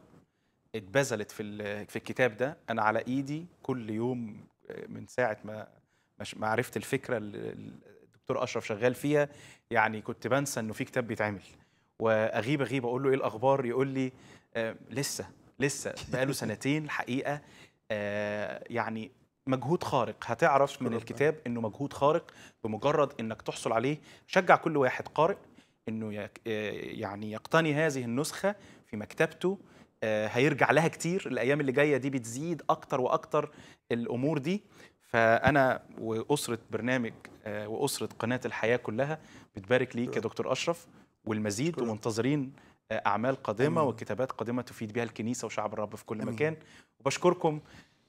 اتبذلت في في الكتاب ده انا على ايدي كل يوم آه، من ساعه ما ما عرفت الفكره اللي الدكتور اشرف شغال فيها يعني كنت بنسى انه في كتاب بيتعمل واغيب اغيب اقول له ايه الاخبار يقول لي آه لسه لسه بقاله سنتين الحقيقه آه يعني مجهود خارق هتعرف من الكتاب انه مجهود خارق بمجرد انك تحصل عليه شجع كل واحد قارئ انه آه، يعني يقتني هذه النسخه في مكتبته آه، هيرجع لها كتير الايام اللي جايه دي بتزيد اكتر واكتر الامور دي فانا واسره برنامج آه، واسره قناه الحياه كلها بتبارك ليك يا دكتور اشرف والمزيد شكرا. ومنتظرين آه، اعمال قادمه أمين. وكتابات قادمه تفيد بها الكنيسه وشعب الرب في كل أمين. مكان وبشكركم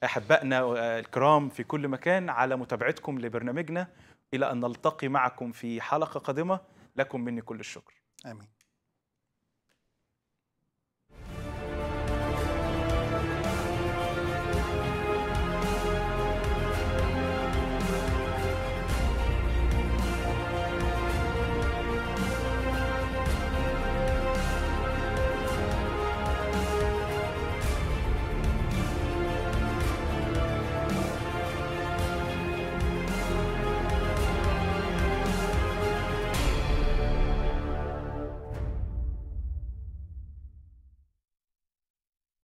احبائنا الكرام في كل مكان على متابعتكم لبرنامجنا الى ان نلتقي معكم في حلقه قادمه لكم مني كل الشكر امين